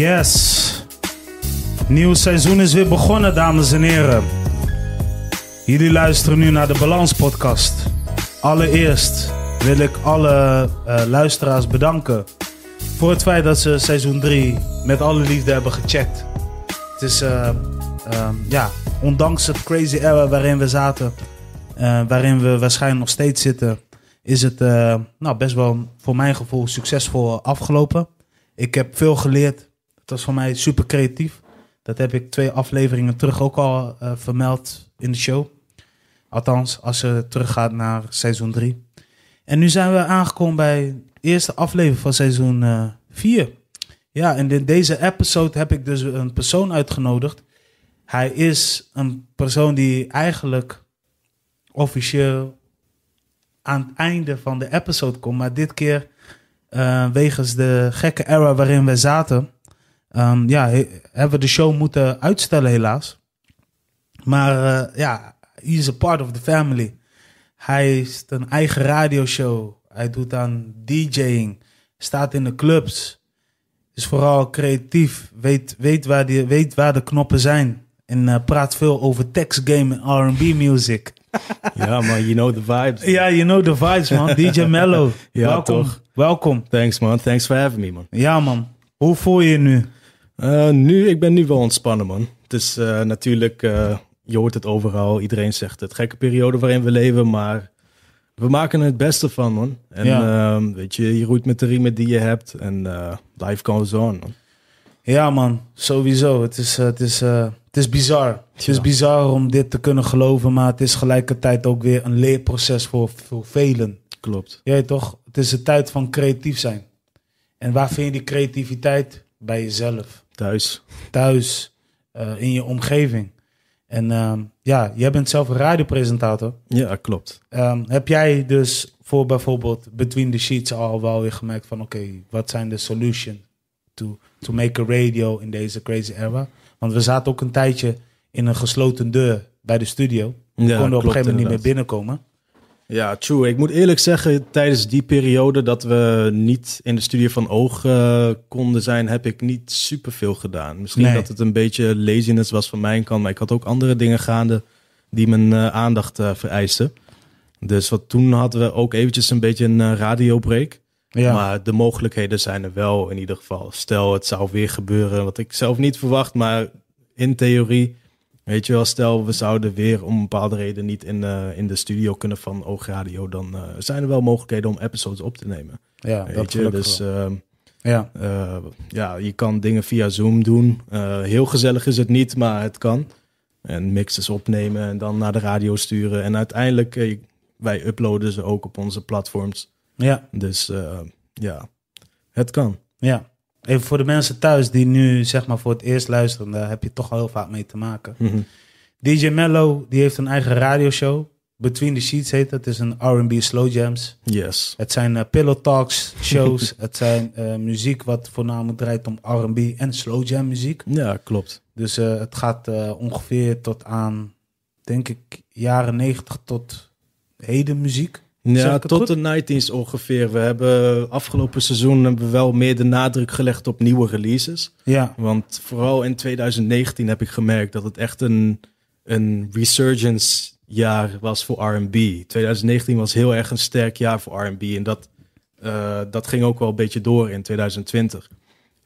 Yes. Nieuw seizoen is weer begonnen, dames en heren. Jullie luisteren nu naar de Balans Podcast. Allereerst wil ik alle eh, luisteraars bedanken voor het feit dat ze seizoen 3 met alle liefde hebben gecheckt. Het is, eh, ehm, ja, ondanks het crazy era waarin we zaten, eh, waarin we waarschijnlijk nog steeds zitten, is het nou, best wel voor mijn gevoel succesvol afgelopen. Ik heb veel geleerd dat is voor mij super creatief. Dat heb ik twee afleveringen terug ook al eh, vermeld in de show. Althans, als je teruggaat naar seizoen 3. En nu zijn we aangekomen bij de eerste aflevering van seizoen 4. Eh, ja, en in deze episode heb ik dus een persoon uitgenodigd. Hij is een persoon die eigenlijk officieel aan het einde van de episode komt. Maar dit keer, eh, wegens de gekke era waarin we zaten, Um, ja, hebben we de show moeten uitstellen helaas. Maar uh, ja, he is a part of the family. Hij heeft een eigen radioshow. Hij doet aan DJing. Staat in de clubs. Is vooral creatief. Weet, weet, waar, die, weet waar de knoppen zijn. En eh, praat veel over text game en R&B music. ja man, you know the vibes. Ja, you know the vibes man. DJ Mello. welkom. Welkom. Thanks man, thanks for having me man. Ja man, hoe voel je je nu? Eh, nu, ik ben nu wel ontspannen, man. Het is eh, natuurlijk, eh, je hoort het overal. Iedereen zegt het. Gekke periode waarin we leven, maar we maken er het beste van, man. En ehm, weet je, je roeit met de riemen die je hebt. En life goes on, Ja, man. Sowieso. Het is, het is, het is bizar. Het is bizar om dit te kunnen geloven, maar het is gelijkertijd ook weer een leerproces voor, voor velen. Klopt. Jij toch? Het is de tijd van creatief zijn. En waar vind je die creativiteit? Bij jezelf. Thuis. Thuis, eh, in je omgeving. En ehm, ja, jij bent zelf een radiopresentator. Ja, klopt. Ehm, heb jij dus voor bijvoorbeeld Between the Sheets al wel weer gemerkt van... oké, wat zijn de solution to, to make a radio in deze crazy era? Want we zaten ook een tijdje in een gesloten deur bij de studio. We konden op een gegeven moment niet meer binnenkomen. Ja, true. Ik moet eerlijk zeggen, tijdens die periode dat we niet in de studie van oog eh, konden zijn, heb ik niet superveel gedaan. Misschien dat het een beetje laziness was van mijn kant, maar ik had ook andere dingen gaande die mijn eh, aandacht eh, vereisten. Dus wat toen hadden we ook eventjes een beetje een radiobreak. Maar de mogelijkheden zijn er wel in ieder geval. Stel, het zou weer gebeuren, wat ik zelf niet verwacht, maar in theorie Weet je wel, stel we zouden weer om een bepaalde reden niet in, eh, in de studio kunnen van Oog Radio, dan eh, zijn er wel mogelijkheden om episodes op te nemen. Ja, weet dat je, dus ehm, ja. Eh, ja, je kan dingen via Zoom doen. heel gezellig is het niet, maar het kan. En mixes opnemen en dan naar de radio sturen. En uiteindelijk, wij uploaden ze ook op onze platforms. Ja. Dus ja, het kan. Ja, even voor de mensen thuis die nu zeg maar voor het eerst luisteren, daar heb je toch al heel vaak mee te maken. Mhm. DJ Mello, die heeft een eigen radioshow. Between the Sheets heet dat. Het is een R&B slow jams. Yes. Het zijn eh, pillow talks shows. het zijn eh, muziek wat voornamelijk draait om R&B en slow jam muziek. Ja, klopt. Dus eh, het gaat ongeveer tot aan, denk ik, jaren 90 tot heden muziek. Ja, tot de 19s ongeveer. We hebben afgelopen seizoen hebben we wel meer de nadruk gelegd op nieuwe releases. Ja. Want vooral in 2019 heb ik gemerkt dat het echt een, een resurgence jaar was voor RB. 2019 was heel erg een sterk jaar voor RB. En dat, eh, dat ging ook wel een beetje door in 2020.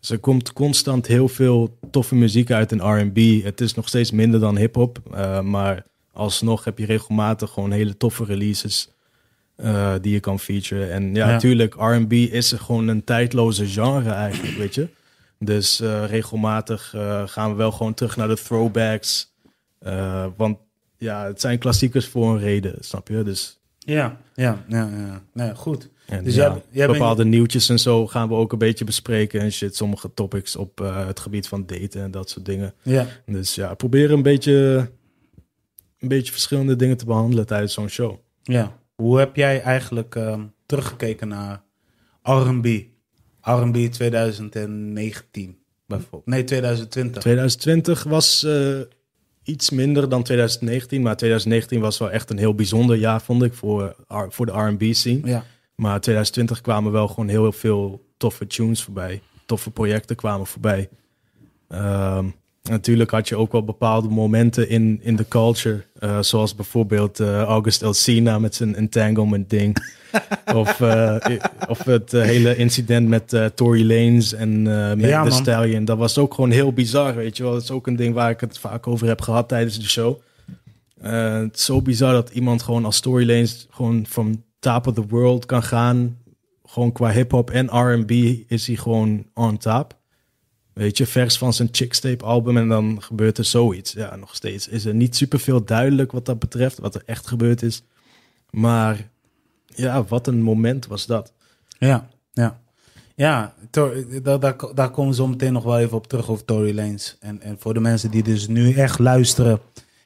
Dus er komt constant heel veel toffe muziek uit in RB. Het is nog steeds minder dan hip-hop. Eh, maar alsnog heb je regelmatig gewoon hele toffe releases. Eh, die je kan featuren. En ja, natuurlijk, RB is gewoon een tijdloze genre eigenlijk, weet je. Dus eh, regelmatig eh, gaan we wel gewoon terug naar de throwbacks. want ja, het zijn klassiekers voor een reden, snap je? Dus. Ja, ja, ja, ja. goed. En, dus ja, jij, bepaalde nieuwtjes en zo gaan we ook een beetje bespreken en shit. Sommige topics op het gebied van daten en dat soort dingen. Ja. Dus ja, probeer een beetje, een beetje verschillende dingen te behandelen tijdens zo'n show. Ja, hoe heb jij eigenlijk ehm, teruggekeken naar RB? RB 2019 bijvoorbeeld. Nee, 2020. 2020 was eh, iets minder dan 2019. Maar 2019 was wel echt een heel bijzonder jaar, vond ik, voor, voor de RB scene. Ja. Maar 2020 kwamen wel gewoon heel, heel veel toffe tunes voorbij. Toffe projecten kwamen voorbij. Um, Natuurlijk had je ook wel bepaalde momenten in, in de culture. Eh, zoals bijvoorbeeld uh, August Elsina met zijn entanglement ding. of, eh, of het hele incident met Tory Lanez en met ja, Stallion. Dat was ook gewoon heel bizar, weet je wel. Dat is ook een ding waar ik het vaak over heb gehad tijdens de show. zo bizar dat iemand gewoon als Tory Lanes gewoon van top of the world kan gaan. Gewoon qua hip-hop en RB is hij gewoon on top. Weet je, vers van zijn Chickstape album en dan gebeurt er zoiets. Ja, nog steeds is er niet superveel duidelijk wat dat betreft, wat er echt gebeurd is. Maar ja, wat een moment was dat. Ja, ja. Ja, daar, daar, daar komen we zo meteen nog wel even op terug over Tory Lanes. En, en voor de mensen die dus nu echt luisteren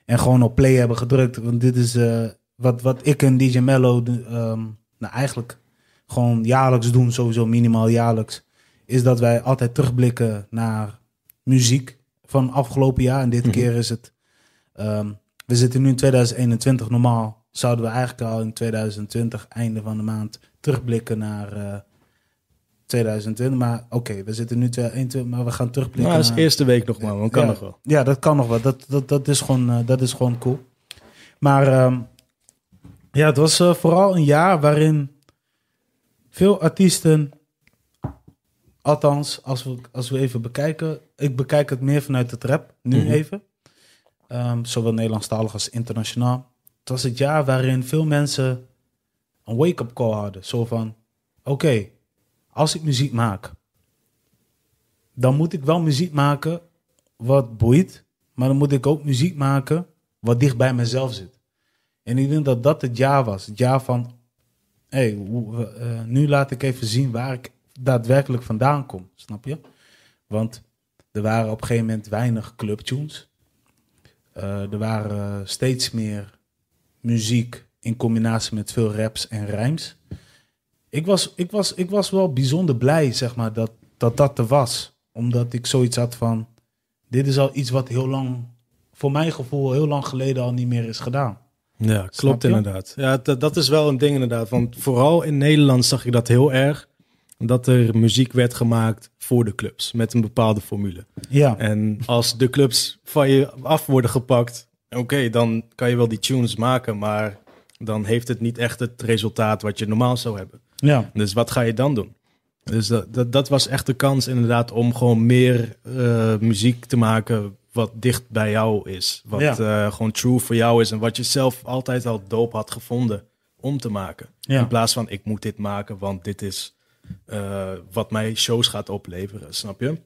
en gewoon op play hebben gedrukt. Want dit is eh, wat, wat ik en DJ Mello ehm, nou eigenlijk gewoon jaarlijks doen, sowieso minimaal jaarlijks is dat wij altijd terugblikken naar muziek van afgelopen jaar. En dit mhm. keer is het. Ehm, we zitten nu in 2021. Normaal zouden we eigenlijk al in 2020, einde van de maand, terugblikken naar. 2020, eh, maar oké, we zitten nu 2021, maar we gaan terugblikken. Nou, dat is eerste week nog maar, dat kan nog wel. Ja, dat kan nog wel. Dat, dat, dat, is, gewoon, eh, dat is gewoon cool. Maar ehm, ja, het was eh, vooral een jaar waarin veel artiesten Althans, als we, als we even bekijken. Ik bekijk het meer vanuit het rap, nu mhm. even. Um, zowel Nederlandstalig als internationaal. Het was het jaar waarin veel mensen een wake-up call hadden. Zo van: oké, als ik muziek maak, dan moet ik wel muziek maken wat boeit. Maar dan moet ik ook muziek maken wat dicht bij mezelf zit. En ik denk dat dat het jaar was. Het jaar van: hé, hey, eh, nu laat ik even zien waar ik daadwerkelijk vandaan komt, snap je? Want er waren op een gegeven moment weinig clubtunes. Uh, er waren steeds meer muziek in combinatie met veel raps en rijms. Ik was, ik was, ik was wel bijzonder blij, zeg maar, dat, dat dat er was. Omdat ik zoiets had van, dit is al iets wat heel lang, voor mijn gevoel, heel lang geleden al niet meer is gedaan. Ja, klopt inderdaad. Ja, dat is wel een ding inderdaad. Want vooral in Nederland zag ik dat heel erg dat er muziek werd gemaakt voor de clubs met een bepaalde formule. Ja. En als de clubs van je af worden gepakt, oké, dan kan je wel die tunes maken, maar dan heeft het niet echt het resultaat wat je normaal zou hebben. Ja. Dus wat ga je dan doen? Dus dat, dat, was echt de kans inderdaad om gewoon meer eh, muziek te maken wat dicht bij jou is. Wat eh, gewoon true voor jou is en wat je zelf altijd al doop had gevonden om te maken. In plaats van ik moet dit maken, want dit is eh, wat mij shows gaat opleveren, snap je?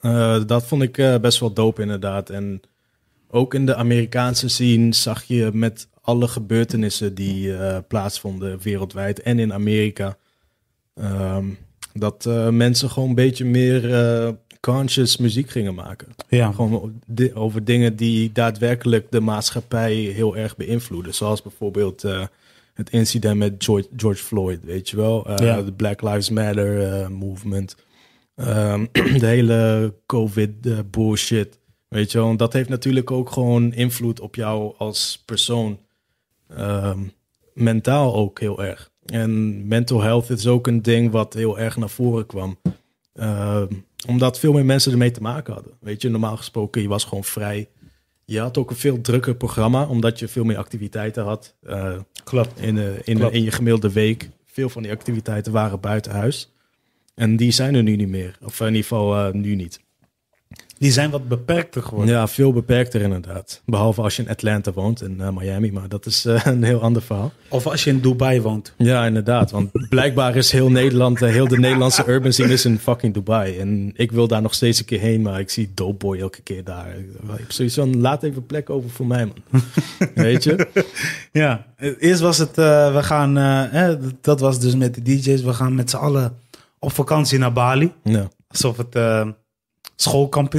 Eh, dat vond ik eh, best wel dope inderdaad. En ook in de Amerikaanse scene zag je met alle gebeurtenissen die plaatsvonden wereldwijd en in Amerika, ehm, dat mensen gewoon een beetje meer conscious muziek gingen maken. Ja. Gewoon over dingen die daadwerkelijk de maatschappij heel erg beïnvloeden. Zoals bijvoorbeeld het incident met George, Floyd, weet je wel. Eh, de Black Lives Matter eh, movement. Ehm, de hele COVID eh, bullshit, weet je wel. dat heeft natuurlijk ook gewoon invloed op jou als persoon. Ehm, mentaal ook heel erg. En mental health is ook een ding wat heel erg naar voren kwam. Ehm, omdat veel meer mensen ermee te maken hadden. Weet je, normaal gesproken, je was gewoon vrij je had ook een veel drukker programma, omdat je veel meer activiteiten had. Uh, Klopt. In, eh, in, in, je gemiddelde week. Veel van die activiteiten waren buiten huis. En die zijn er nu niet meer. Of in ieder geval eh, nu niet. Die zijn wat beperkter geworden. Ja, veel beperkter inderdaad. Behalve als je in Atlanta woont, in eh, Miami. Maar dat is eh, een heel ander verhaal. Of als je in Dubai woont. Ja, inderdaad. Want blijkbaar is heel Nederland, eh, heel de Nederlandse urban scene is in fucking Dubai. En ik wil daar nog steeds een keer heen, maar ik zie Boy elke keer daar. Ik sowieso laat even plek over voor mij, man. Weet je? Ja, eerst was het, we gaan, eh, dat was dus met de DJ's, we gaan met z'n allen op vakantie naar Bali. Ja. Alsof het Schoolkamp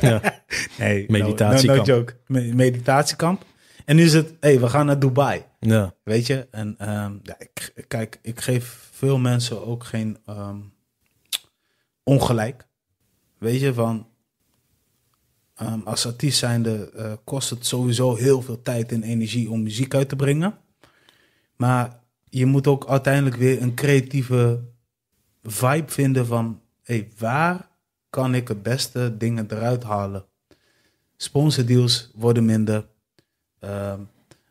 Ja. nee, meditatiekamp. No, joke. Meditatiekamp. En nu is het, hé, hey, we gaan naar Dubai. Ja. Weet je? En ehm, ja, ik, kijk, ik geef veel mensen ook geen ehm, ongelijk. Weet je, van ehm, als artiest zijnde uh, kost het sowieso heel veel tijd en energie om muziek uit te brengen. Maar je moet ook uiteindelijk weer een creatieve vibe vinden van, hé, hey, waar kan ik het beste dingen eruit halen. Sponsordeals worden minder. Ehm,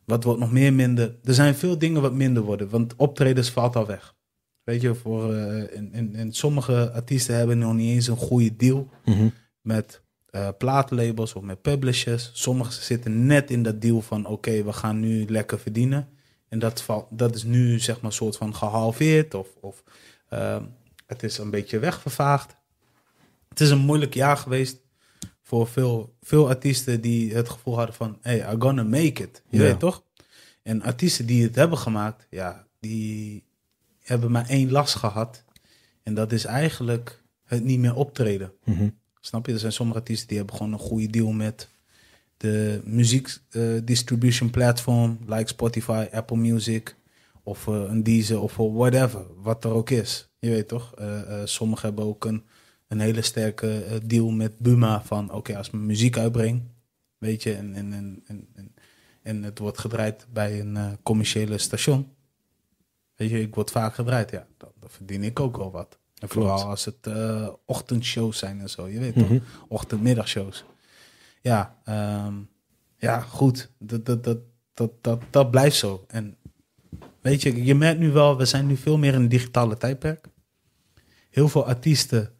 wat wordt nog meer minder? Er zijn veel dingen wat minder worden, want optredens valt al weg. Weet je, voor, uh, in, in, in, sommige artiesten hebben nog niet eens een goede deal mhm. met uh, plaatlabels of met publishers. Sommigen zitten net in dat deal van oké, we gaan nu lekker verdienen. En dat, valt, dat is nu zeg maar soort van gehalveerd of, of ehm, het is een beetje wegvervaagd het is een moeilijk jaar geweest voor veel, veel artiesten die het gevoel hadden van, hey, I'm gonna make it. Je weet toch? En artiesten die het hebben gemaakt, ja, die hebben maar één last gehad. En dat is eigenlijk het niet meer optreden. Mhm. Snap je? Er zijn sommige artiesten die hebben gewoon een goede deal met de muziek eh, distribution platform, like Spotify, Apple Music of eh, een Deezer of eh, whatever, wat er ook is. Je weet toch? sommigen hebben ook een een hele sterke eh, deal met Buma van oké, als ik mijn muziek uitbreng, weet je, en, en, en, en, en het wordt gedraaid bij een eh, commerciële station. Weet je, ik word vaak gedraaid, ja, dan, dan verdien ik ook wel wat. En vooral als het uh, ochtendshows zijn en zo, je weet toch, mhm. ochtendmiddagshows. Ja, ehm, ja, goed, dat, dat, dat, dat, dat, dat blijft zo. En weet je, je merkt nu wel, we zijn nu veel meer in een digitale tijdperk. Heel veel artiesten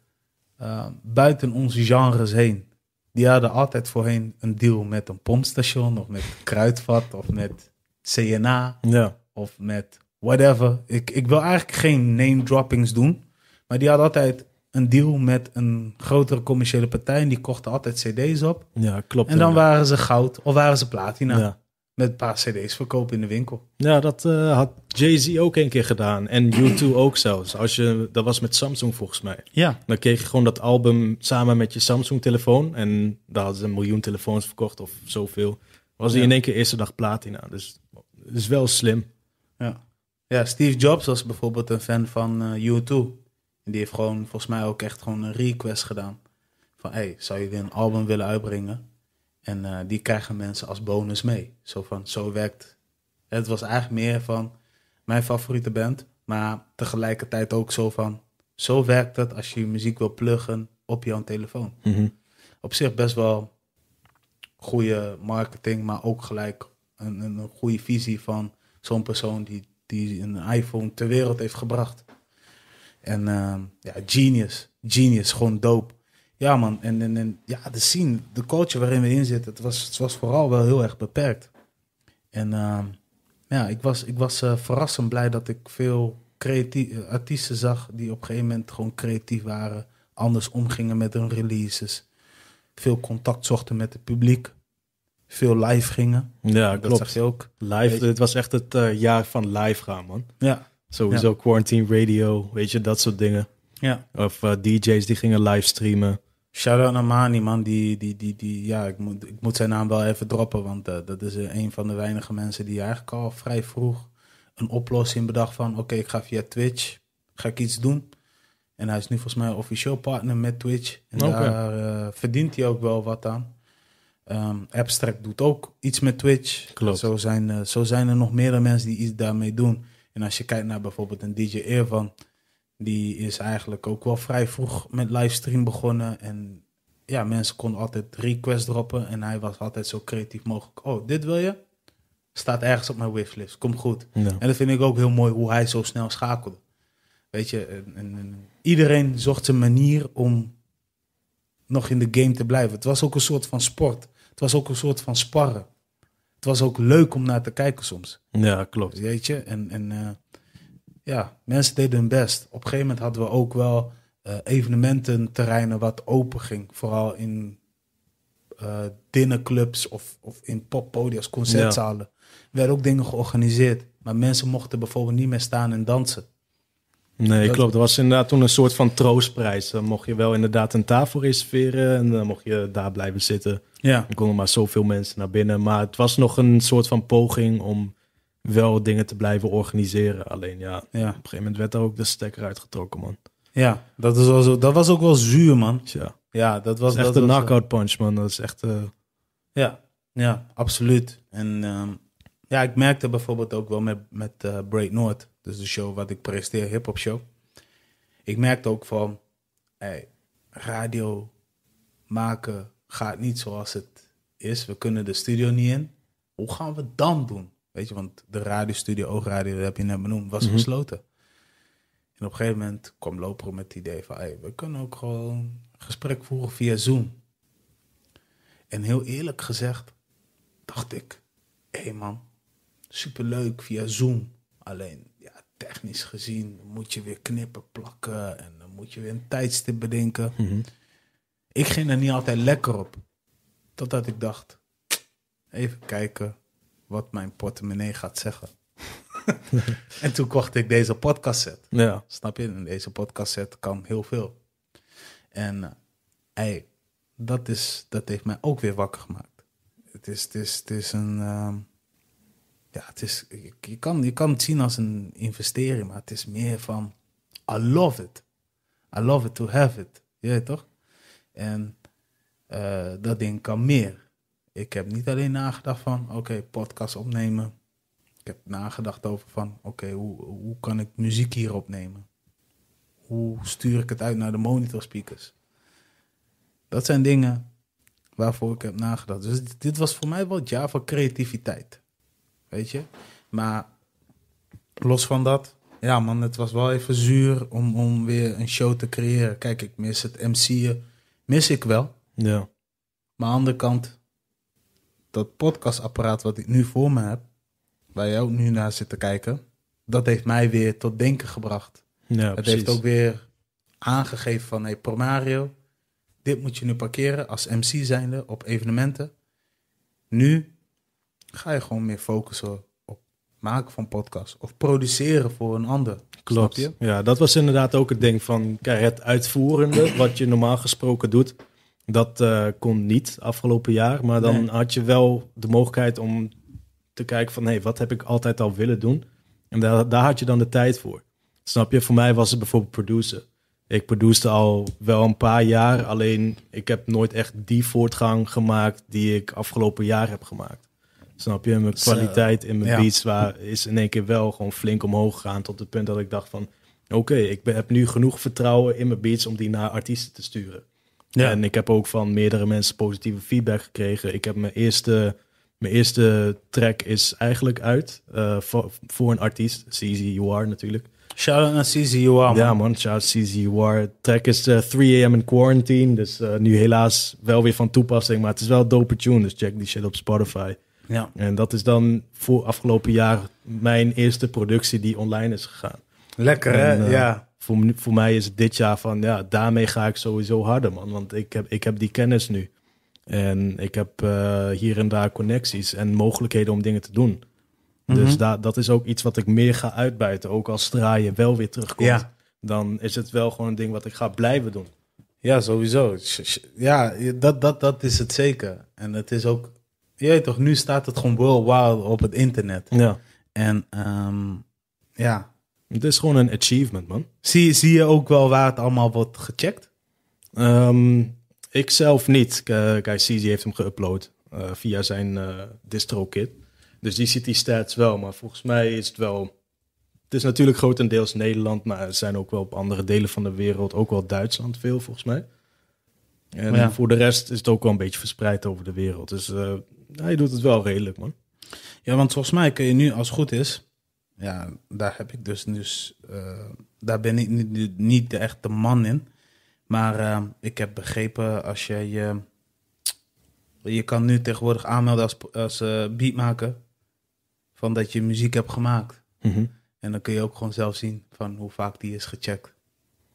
eh, buiten onze genres heen. Die hadden altijd voorheen een deal met een pompstation of met kruidvat of met CNA ja. of met whatever. Ik, ik wil eigenlijk geen name droppings doen, maar die hadden altijd een deal met een grotere commerciële partij en die kochten altijd CD's op. Ja, klopt. En dan waren ze goud of waren ze platina. Ja met een paar cd's verkopen in de winkel. Ja, dat eh, had Jay-Z ook een keer gedaan. En U2 ook zelfs. Als je, dat was met Samsung volgens mij. Ja. Dan kreeg je gewoon dat album samen met je Samsung-telefoon. En daar hadden ze een miljoen telefoons verkocht of zoveel. Was hij in één keer eerste dag platina. Dus is wel slim. Ja. ja, Steve Jobs was bijvoorbeeld een fan van uh, eh, U2. En die heeft gewoon volgens mij ook echt gewoon een request gedaan. Van, hey, zou je weer een album willen uitbrengen? En eh, die krijgen mensen als bonus mee. Zo van, zo werkt. Het was eigenlijk meer van mijn favoriete band. Maar tegelijkertijd ook zo van, zo werkt het als je muziek wil pluggen op jouw telefoon. Mhm. Op zich best wel goede marketing, maar ook gelijk een, een goede visie van zo'n persoon die, die een iPhone ter wereld heeft gebracht. En ehm, ja, genius. Genius, gewoon dope. Ja, man. En, en, en ja, de scene, de culture waarin we in zitten, het was, het was vooral wel heel erg beperkt. En ehm, ja, ik was, ik was eh, verrassend blij dat ik veel creatie eh, artiesten zag die op een gegeven moment gewoon creatief waren, anders omgingen met hun releases, veel contact zochten met het publiek, veel live gingen. Ja, dat klopt. zag je ook. Live, het was echt het eh, jaar van live gaan, man. Ja. Sowieso ja. quarantine radio, weet je, dat soort dingen. Ja. Of DJ's die gingen live streamen. Shout-out naar Mani, man. Die, die, die, die, ja, ik, moet, ik moet zijn naam wel even droppen, want eh, dat is eh, een van de weinige mensen die eigenlijk al vrij vroeg een oplossing bedacht van... oké, ik ga via Twitch, ga ik iets doen. En hij is nu volgens mij officieel partner met Twitch. En daar eh, verdient hij ook wel wat aan. Ehm, Abstract doet ook iets met Twitch. Klopt. Zo zijn, zo zijn er nog meerdere mensen die iets daarmee doen. En als je kijkt naar bijvoorbeeld een DJ Irvan... van die is eigenlijk ook wel vrij vroeg met livestream begonnen. En ja, mensen konden altijd requests droppen. En hij was altijd zo creatief mogelijk. Oh, dit wil je? Staat ergens op mijn wishlist. Kom goed. En dat vind ik ook heel mooi hoe hij zo snel schakelde. Weet je, iedereen zocht zijn manier om nog in de game te blijven. Het was ook een soort van sport. Het was ook een soort van sparren. Het was ook leuk om naar te kijken soms. Ja, klopt. Weet je, en, en eh, ja, mensen deden hun best. Op een gegeven moment hadden we ook wel uh, evenemententerreinen wat open ging. Vooral in uh, dinnerclubs of, of in poppodia's, concertzalen. Er werden ook dingen georganiseerd. Maar mensen mochten bijvoorbeeld niet meer staan en dansen. Nee, dat... klopt. Er was inderdaad toen een soort van troostprijs. Dan mocht je wel inderdaad een tafel reserveren en dan mocht je daar blijven zitten. Ja. Er konden maar zoveel mensen naar binnen. Maar het was nog een soort van poging om wel dingen te blijven organiseren. Alleen ja, ja. op een gegeven moment werd daar ook de stekker uitgetrokken, man. Ja, dat, is wel zo, dat was ook wel zuur, man. Ja, ja dat was dat echt een knockout punch, man. Dat is echt. Eh, ja, ja, absoluut. En ehm, ja, ik merkte bijvoorbeeld ook wel met, met eh, Break North, dus de show wat ik presteer, hip-hop show. Ik merkte ook van, hey, radio maken gaat niet zoals het is. We kunnen de studio niet in. Hoe gaan we dan doen? Weet je, want de radiostudio, oogradio, dat heb je net benoemd, was mhm. gesloten. En op een gegeven moment kwam Lopro met het idee van, hey, we kunnen ook gewoon gesprek voeren via Zoom. En heel eerlijk gezegd, dacht ik, hé hey man, superleuk via Zoom. Alleen, ja, technisch gezien moet je weer knippen, plakken en dan moet je weer een tijdstip bedenken. Mhm. Ik ging er niet altijd lekker op. Totdat ik dacht, even kijken, wat mijn portemonnee gaat zeggen. en toen kocht ik deze podcast set. Ja. Snap je? En deze podcast set kan heel veel. En eh, ey, dat, is, dat heeft mij ook weer wakker gemaakt. Het is, het is, het is een. Ehm, ja, het is, je, kan, je kan het zien als een investering, maar het is meer van. I love it. I love it to have it. Je weet toch? En eh, dat ding kan meer ik heb niet alleen nagedacht van, oké, podcast opnemen. Ik heb nagedacht over van, oké, hoe, hoe kan ik muziek hier opnemen? Hoe stuur ik het uit naar de monitor speakers? Dat zijn dingen waarvoor ik heb nagedacht. Dus dit was voor mij wel het jaar van creativiteit. Weet je? Maar los van dat, ja man, het was wel even zuur om, om weer een show te creëren. Kijk, ik mis het MC'en, mis ik wel. Ja. Maar aan de andere kant, dat podcastapparaat wat ik nu voor me heb, waar jij ook nu naar zit te kijken, dat heeft mij weer tot denken gebracht. Ja, het heeft ook weer aangegeven van, hey Promario, dit moet je nu parkeren als MC zijnde op evenementen. Nu ga je gewoon meer focussen op maken van podcasts of produceren voor een ander. Klopt. Ja, dat was inderdaad ook het ding van het uitvoerende, wat je normaal gesproken doet. Dat eh, kon niet afgelopen jaar. Maar dan had je wel de mogelijkheid om te kijken van... hé, wat heb ik altijd al willen doen? En daar, daar had je dan de tijd voor. Snap je? Voor mij was het bijvoorbeeld produceren. Ik produceerde al wel een paar jaar. Alleen ik heb nooit echt die voortgang gemaakt die ik afgelopen jaar heb gemaakt. Snap je? Mijn kwaliteit in mijn beats waar, is in één keer wel gewoon flink omhoog gegaan. Tot het punt dat ik dacht van... Oké, ik heb nu genoeg vertrouwen in mijn beats om die naar artiesten te sturen. Ja. En ik heb ook van meerdere mensen positieve feedback gekregen. Ik heb mijn eerste, mijn eerste track is eigenlijk uit eh, voor, voor, een artiest, CZUR natuurlijk. Shout-out naar CZUR, man. Ja, man. Shout-out CZUR. Track is 3 eh, a.m. in quarantine. Dus eh, nu helaas wel weer van toepassing. Maar het is wel dope tune. Dus check die shit op Spotify. Ja. En dat is dan voor afgelopen jaar mijn eerste productie die online is gegaan. Lekker, hè? ja voor, voor mij is het dit jaar van ja, daarmee ga ik sowieso harder, man. Want ik heb, ik heb die kennis nu. En ik heb eh, hier en daar connecties en mogelijkheden om dingen te doen. Mhm. Dus da dat is ook iets wat ik meer ga uitbuiten. Ook als draaien wel weer terugkomt, dan is het wel gewoon een ding wat ik ga blijven doen. Ja, sowieso. Ja, dat, dat, dat is het zeker. En het is ook, jij toch, nu staat het gewoon worldwide op het internet. Ja. En ehm, ja, het is gewoon een achievement, man. Zie, zie je ook wel waar het allemaal wordt gecheckt? Ehm, ik zelf niet. Kijk, CZ heeft hem geüpload eh, via zijn uh, eh, distro-kit. Dus die ziet die stats wel. Maar volgens mij is het wel... Het is natuurlijk grotendeels Nederland, maar er zijn ook wel op andere delen van de wereld, ook wel Duitsland veel volgens mij. En voor de rest is het ook wel een beetje verspreid over de wereld. Dus eh, hij doet het wel redelijk, man. Ja, want volgens mij kun je nu, als het goed is, ja, daar heb ik dus, dus eh, daar ben ik niet, niet de man in. Maar eh, ik heb begrepen als je je. Je kan nu tegenwoordig aanmelden als, als eh, beatmaker. Van dat je muziek hebt gemaakt. Mhm. En dan kun je ook gewoon zelf zien van hoe vaak die is gecheckt.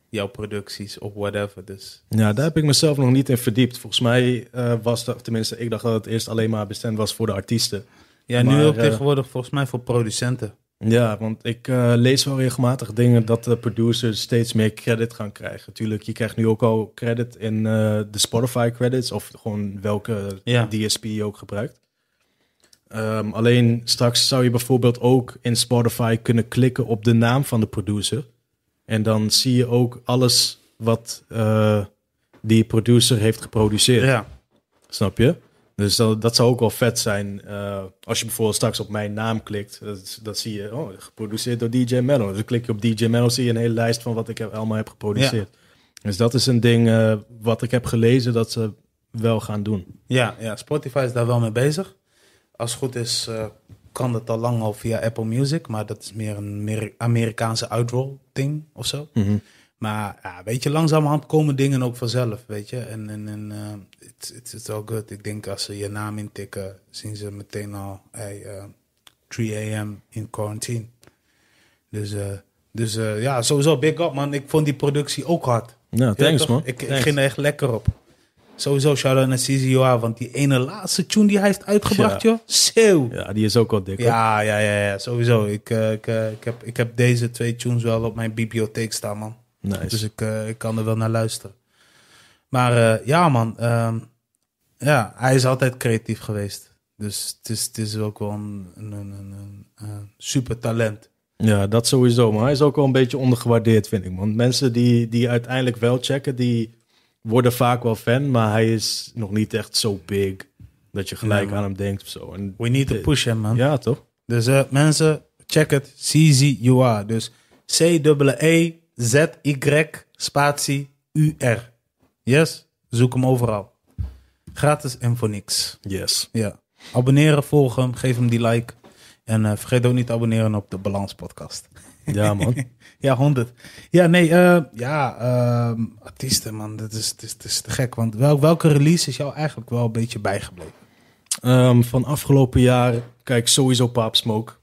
Jouw producties of whatever. Dus. Ja, daar heb ik mezelf nog niet in verdiept. Volgens mij was dat, tenminste, ik dacht dat het eerst alleen maar bestemd was voor de artiesten. Ja, nu ook tegenwoordig volgens mij voor producenten. Ja, want ik eh, lees wel regelmatig dingen dat de producers steeds meer credit gaan krijgen. Tuurlijk, je krijgt nu ook al credit in eh, de Spotify credits of gewoon welke DSP je ook gebruikt. Ehm, alleen straks zou je bijvoorbeeld ook in Spotify kunnen klikken op de naam van de producer. En dan zie je ook alles wat eh, die producer heeft geproduceerd. Ja. Snap je? Dus dat, zou ook wel vet zijn. Eh, als je bijvoorbeeld straks op mijn naam klikt, dat, dat zie je, oh, geproduceerd door DJ Mello. Dus klik je op DJ Mello, zie je een hele lijst van wat ik heb, allemaal heb geproduceerd. Dus dat is een ding eh, wat ik heb gelezen dat ze wel gaan doen. Ja, ja, Spotify is daar wel mee bezig. Als het goed is, eh, kan dat al lang al via Apple Music, maar dat is meer een Amerikaanse uitrol ding of zo. Mhm. Maar ja, weet je, langzamerhand komen dingen ook vanzelf, weet je. En, en, en uh, eh, it's, all good. Ik denk als ze je naam intikken, zien ze meteen al hey, uh, 3 a.m. in quarantine. Dus, uh, dus eh, ja, sowieso big up man. Ik vond die productie ook hard. Ja, thanks man. Ik, ik, ging er echt lekker op. Sowieso shout-out naar CZOA, want die ene laatste tune die hij heeft uitgebracht, joh. Zeeuw. Ja, die is ook al dik, ja, ja, ja, ja, sowieso. Ik, ik, ik, heb, ik heb deze twee tunes wel op mijn bibliotheek staan, man. Dus ik, eh, ik kan er wel naar luisteren. Maar eh, ja, man. Ehm, ja, hij is altijd creatief geweest. Dus het is, het is ook wel een, een, een, super talent. Ja, dat sowieso. Maar hij is ook wel een beetje ondergewaardeerd, vind ik. Want mensen die, die uiteindelijk wel checken, die worden vaak wel fan. Maar hij is nog niet echt zo big dat je gelijk aan hem denkt of zo. We need to push him, man. Ja, toch? Dus eh, mensen, check het. CZUR. Dus C-E-E Z-Y spatie U-R. Yes? Zoek hem overal. Gratis en voor niks. Yes. Ja. Abonneren, volgen, hem, geef hem die like. En eh, vergeet ook niet te abonneren op de Balans Podcast. Ja, man. ja, 100. Ja, nee, uh, ja, ehm, artiesten, man, dat is, is, is, te gek. Want welke release is jou eigenlijk wel een beetje bijgebleven? Ehm, van afgelopen jaar, kijk, sowieso Paap Smoke.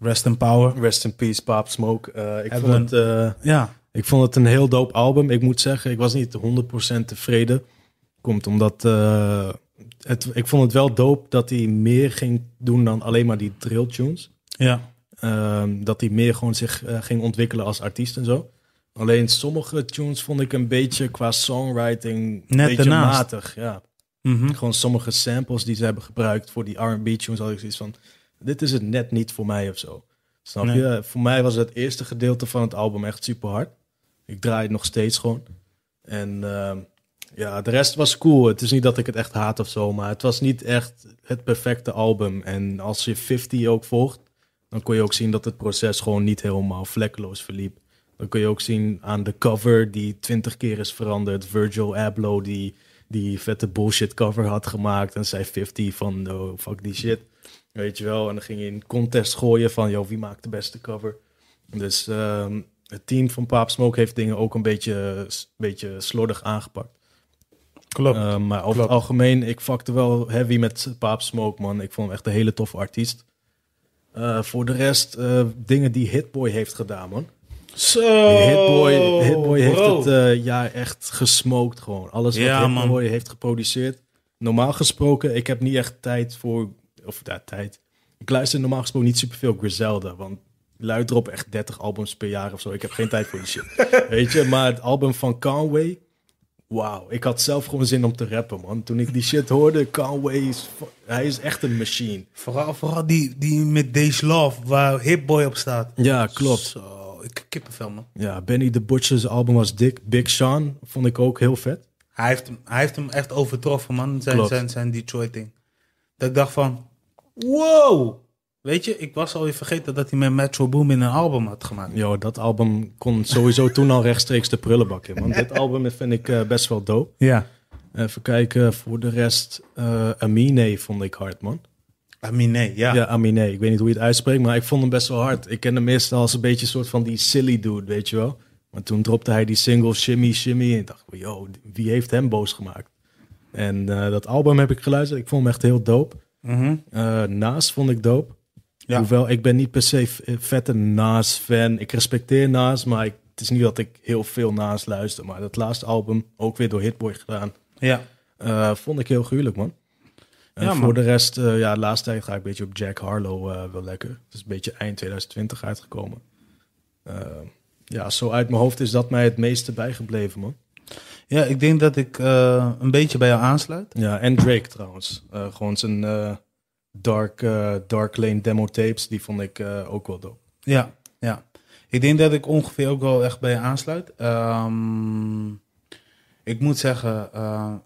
Rest in Power. Rest in Peace, Pop Smoke. Eh, ik, vond het, eh, ja. ik vond het een heel doop album. Ik moet zeggen, ik was niet 100% tevreden. Komt omdat eh, het, ik vond het wel doop dat hij meer ging doen dan alleen maar die drill tunes. Ja. Ehm, dat hij meer gewoon zich ging ontwikkelen als artiest en zo. Alleen sommige tunes vond ik een beetje qua songwriting Net beetje matig. Ja. Mhm. Gewoon sommige samples die ze hebben gebruikt voor die R&B tunes had ik zoiets van dit is het net niet voor mij of zo. Snap je? Voor mij was het eerste gedeelte van het album echt super hard. Ik draai het nog steeds gewoon. En ehm, ja, de rest was cool. Het is niet dat ik het echt haat of zo, maar het was niet echt het perfecte album. En als je 50 ook volgt, dan kon je ook zien dat het proces gewoon niet helemaal vlekkeloos verliep. Dan kun je ook zien aan de cover die twintig keer is veranderd. Virgil Abloh die die vette bullshit cover had gemaakt en zei 50 van no oh, fuck die shit. Weet je wel, en dan ging je in contest gooien van, joh, wie maakt de beste cover? Dus ehm, het team van Paap Smoke heeft dingen ook een beetje, beetje slordig aangepakt. Klopt. Ehm, maar over het algemeen, ik vakte wel heavy met Paap Smoke, man. Ik vond hem echt een hele toffe artiest. Eh, voor de rest, eh, dingen die Hitboy heeft gedaan, man. Zo! Hitboy, Hitboy heeft het eh, jaar echt gesmoked, gewoon. Alles wat ja, Hitboy man. heeft geproduceerd. Normaal gesproken, ik heb niet echt tijd voor of daar tijd. Ik luister normaal gesproken niet superveel Griselda, want luid erop echt 30 albums per jaar of zo. Ik heb geen tijd voor die shit. Weet je, maar het album van Conway, wauw. Ik had zelf gewoon zin om te rappen, man. Toen ik die shit hoorde, Conway is, hij is echt een machine. Vooral, vooral die, die met Days Love, waar Hitboy op staat. Ja, klopt. Zo, ik kippenvel, man. Ja, Benny the Butcher's album was dik. Big Sean vond ik ook heel vet. Hij heeft hem, hij heeft hem echt overtroffen, man. Zijn, zijn, zijn detroit thing. Dat ik dacht van, wow. Weet je, ik was alweer vergeten dat hij met Metro Boomin een album had gemaakt. Ja, dat album kon sowieso toen al rechtstreeks de prullenbak in. Want dit album vind ik eh, best wel dope. Ja. Even kijken, voor de rest, uh, Amine vond ik hard, man. Aminé, ja. Ja, Aminé. Ik weet niet hoe je het uitspreekt, maar ik vond hem best wel hard. Ik ken hem meestal als een beetje een soort van die silly dude, weet je wel. Maar toen dropte hij die single Shimmy Shimmy en ik dacht yo, wie heeft hem boos gemaakt? En eh, dat album heb ik geluisterd. Ik vond hem echt heel dope. Mm vond ik dope. Hoewel, ik ben niet per se eh, vette Naas-fan. Ik respecteer Naas, maar ik, het is niet dat ik heel veel Naas luister. Maar dat laatste album, ook weer door Hitboy gedaan, ja. Eh, vond ik heel gruwelijk, man. En voor de rest, ja, de laatste tijd ga ik een beetje op Jack Harlow wel lekker. Het is een beetje eind 2020 uitgekomen. ja, zo uit mijn hoofd is dat mij het meeste bijgebleven, man. Ja, ik denk dat ik eh, een beetje bij jou aansluit. Ja, en Drake trouwens. Eh, gewoon zijn eh, dark, dark Lane demo tapes, die vond ik ook wel dope. Ja, ja. Ik denk dat ik ongeveer ook wel echt bij je aansluit. Ehm, ik moet zeggen,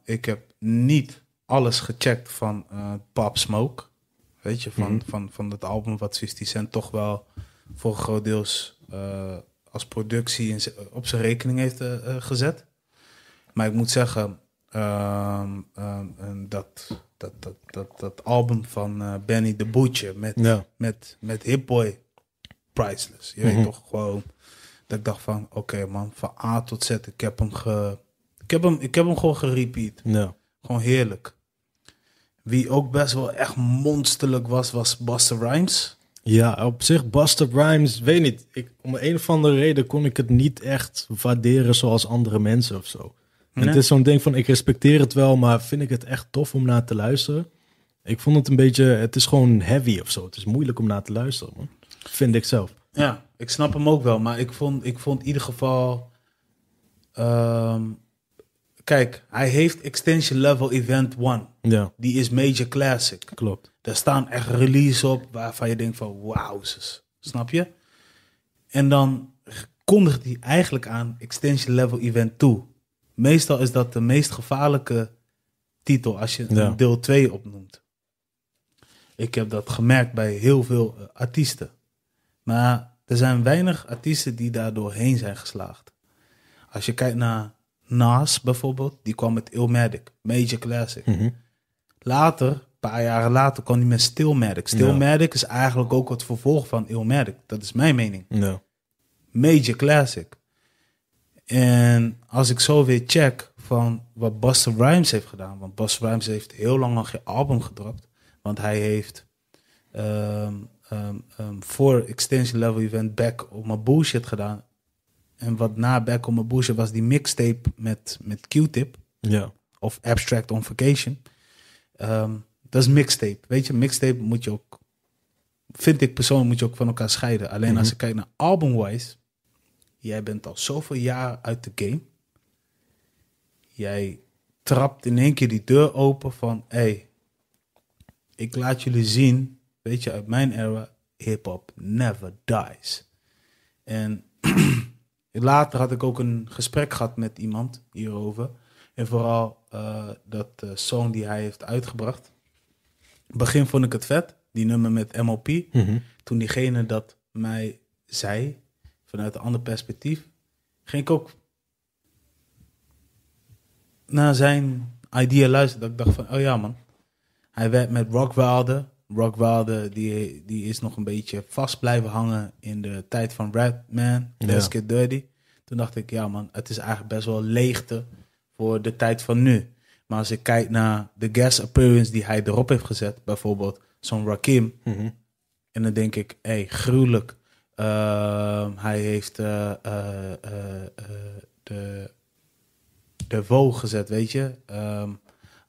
ik heb niet alles gecheckt van Pop Smoke. Weet je, van, mm van, van het album wat 50 Cent toch wel voor een groot deels als productie op zijn rekening heeft gezet. Maar ik moet zeggen, ehm, ehm, dat, dat, dat, dat, dat album van eh, Benny de Boetje met, met, met Hip Boy, priceless. Je weet mhm. toch gewoon dat ik dacht van, oké man, van A tot Z, ik heb hem, ik heb hem, ik heb hem gewoon gerepeat. Gewoon heerlijk. Wie ook best wel echt monsterlijk was, was Buster Rhymes. Ja, op zich, Buster Rhymes, weet niet. Ik, om een of andere reden kon ik het niet echt waarderen zoals andere mensen of zo het is zo'n ding van, ik respecteer het wel, maar vind ik het echt tof om naar te luisteren? Ik vond het een beetje, het is gewoon heavy of zo. Het is moeilijk om naar te luisteren, Vind ik zelf. Ja, ik snap hem ook wel, maar ik vond, ik vond in ieder geval... Ehm, kijk, hij heeft Extension Level Event 1. Ja. Die is major classic. Klopt. Daar staan echt release op waarvan je denkt van wauw, snap je? En dan kondigt hij eigenlijk aan Extension Level Event 2 meestal is dat de meest gevaarlijke titel als je deel 2 opnoemt. Ik heb dat gemerkt bij heel veel eh, artiesten. Maar er zijn weinig artiesten die daardoor heen zijn geslaagd. Als je kijkt naar Nas bijvoorbeeld, die kwam met Illmatic, Major Classic. Mhm. Later, een paar jaren later, kwam hij met Stillmatic. Stillmatic ja. is eigenlijk ook het vervolg van Illmatic. Dat is mijn mening. Major Classic. En als ik zo weer check van wat Buster Rhymes heeft gedaan. Want Buster Rhymes heeft heel lang al geen album gedropt. Want hij heeft ehm, ehm, ehm, voor Extension Level Event Back on My Bullshit gedaan. En wat na Back on mijn Bullshit was die mixtape met, met Q-Tip. Ja. Of Abstract on Vacation. dat is mixtape. Weet je, mixtape moet je ook, vind ik persoonlijk, moet je ook van elkaar scheiden. Alleen als mhm. ik kijk naar album-wise Jij bent al zoveel jaar uit de game. Jij trapt in één keer die deur open van... Hé, hey, ik laat jullie zien, weet je, uit mijn era, hip-hop never dies. En later had ik ook een gesprek gehad met iemand hierover. En vooral eh, dat eh, song die hij heeft uitgebracht. Begin vond ik het vet, die nummer met MOP. Mhm. Toen diegene dat mij zei, vanuit een ander perspectief, ging ik ook naar zijn idea luisteren. Dat ik dacht van, oh ja man, hij werd met Rockwilder. Rockwilder die, die is nog een beetje vast blijven hangen in de tijd van Redman, Let's Get Dirty. Toen dacht ik, ja man, het is eigenlijk best wel leegte voor de tijd van nu. Maar als ik kijk naar de guest appearance die hij erop heeft gezet, bijvoorbeeld zo'n Rakim. Mhm. En dan denk ik, hé, hey, gruwelijk Ehm, hij heeft eh, eh, eh, de, de woog gezet, weet je. Ehm,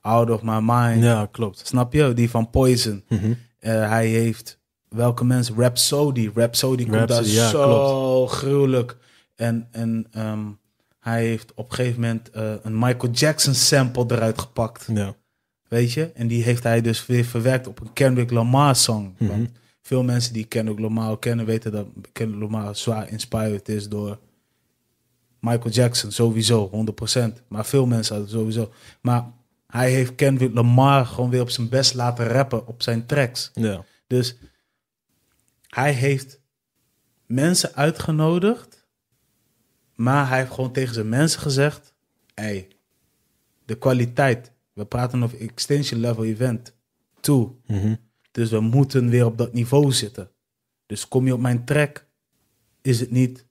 out of my mind. Ja, klopt. Snap je? Die van Poison. Mhm. hij heeft welke mensen? Rhapsody. Rhapsody komt die daar ja, zo klopt. gruwelijk. En, en ehm, hij heeft op een gegeven moment een Michael Jackson sample eruit gepakt. Ja. Weet je? En die heeft hij dus weer verwerkt op een Kendrick Lamar song. Mm veel mensen die Kendrick Lamar kennen, weten dat Kendrick Lamar zwaar inspired is door Michael Jackson, sowieso, 100%. Maar veel mensen hadden sowieso. Maar hij heeft Kendrick Lamar gewoon weer op zijn best laten rappen op zijn tracks. Ja. Dus hij heeft mensen uitgenodigd, maar hij heeft gewoon tegen zijn mensen gezegd: hey, de kwaliteit, we praten over extension level event, 2. Mm dus we moeten weer op dat niveau zitten. Dus kom je op mijn track, is het niet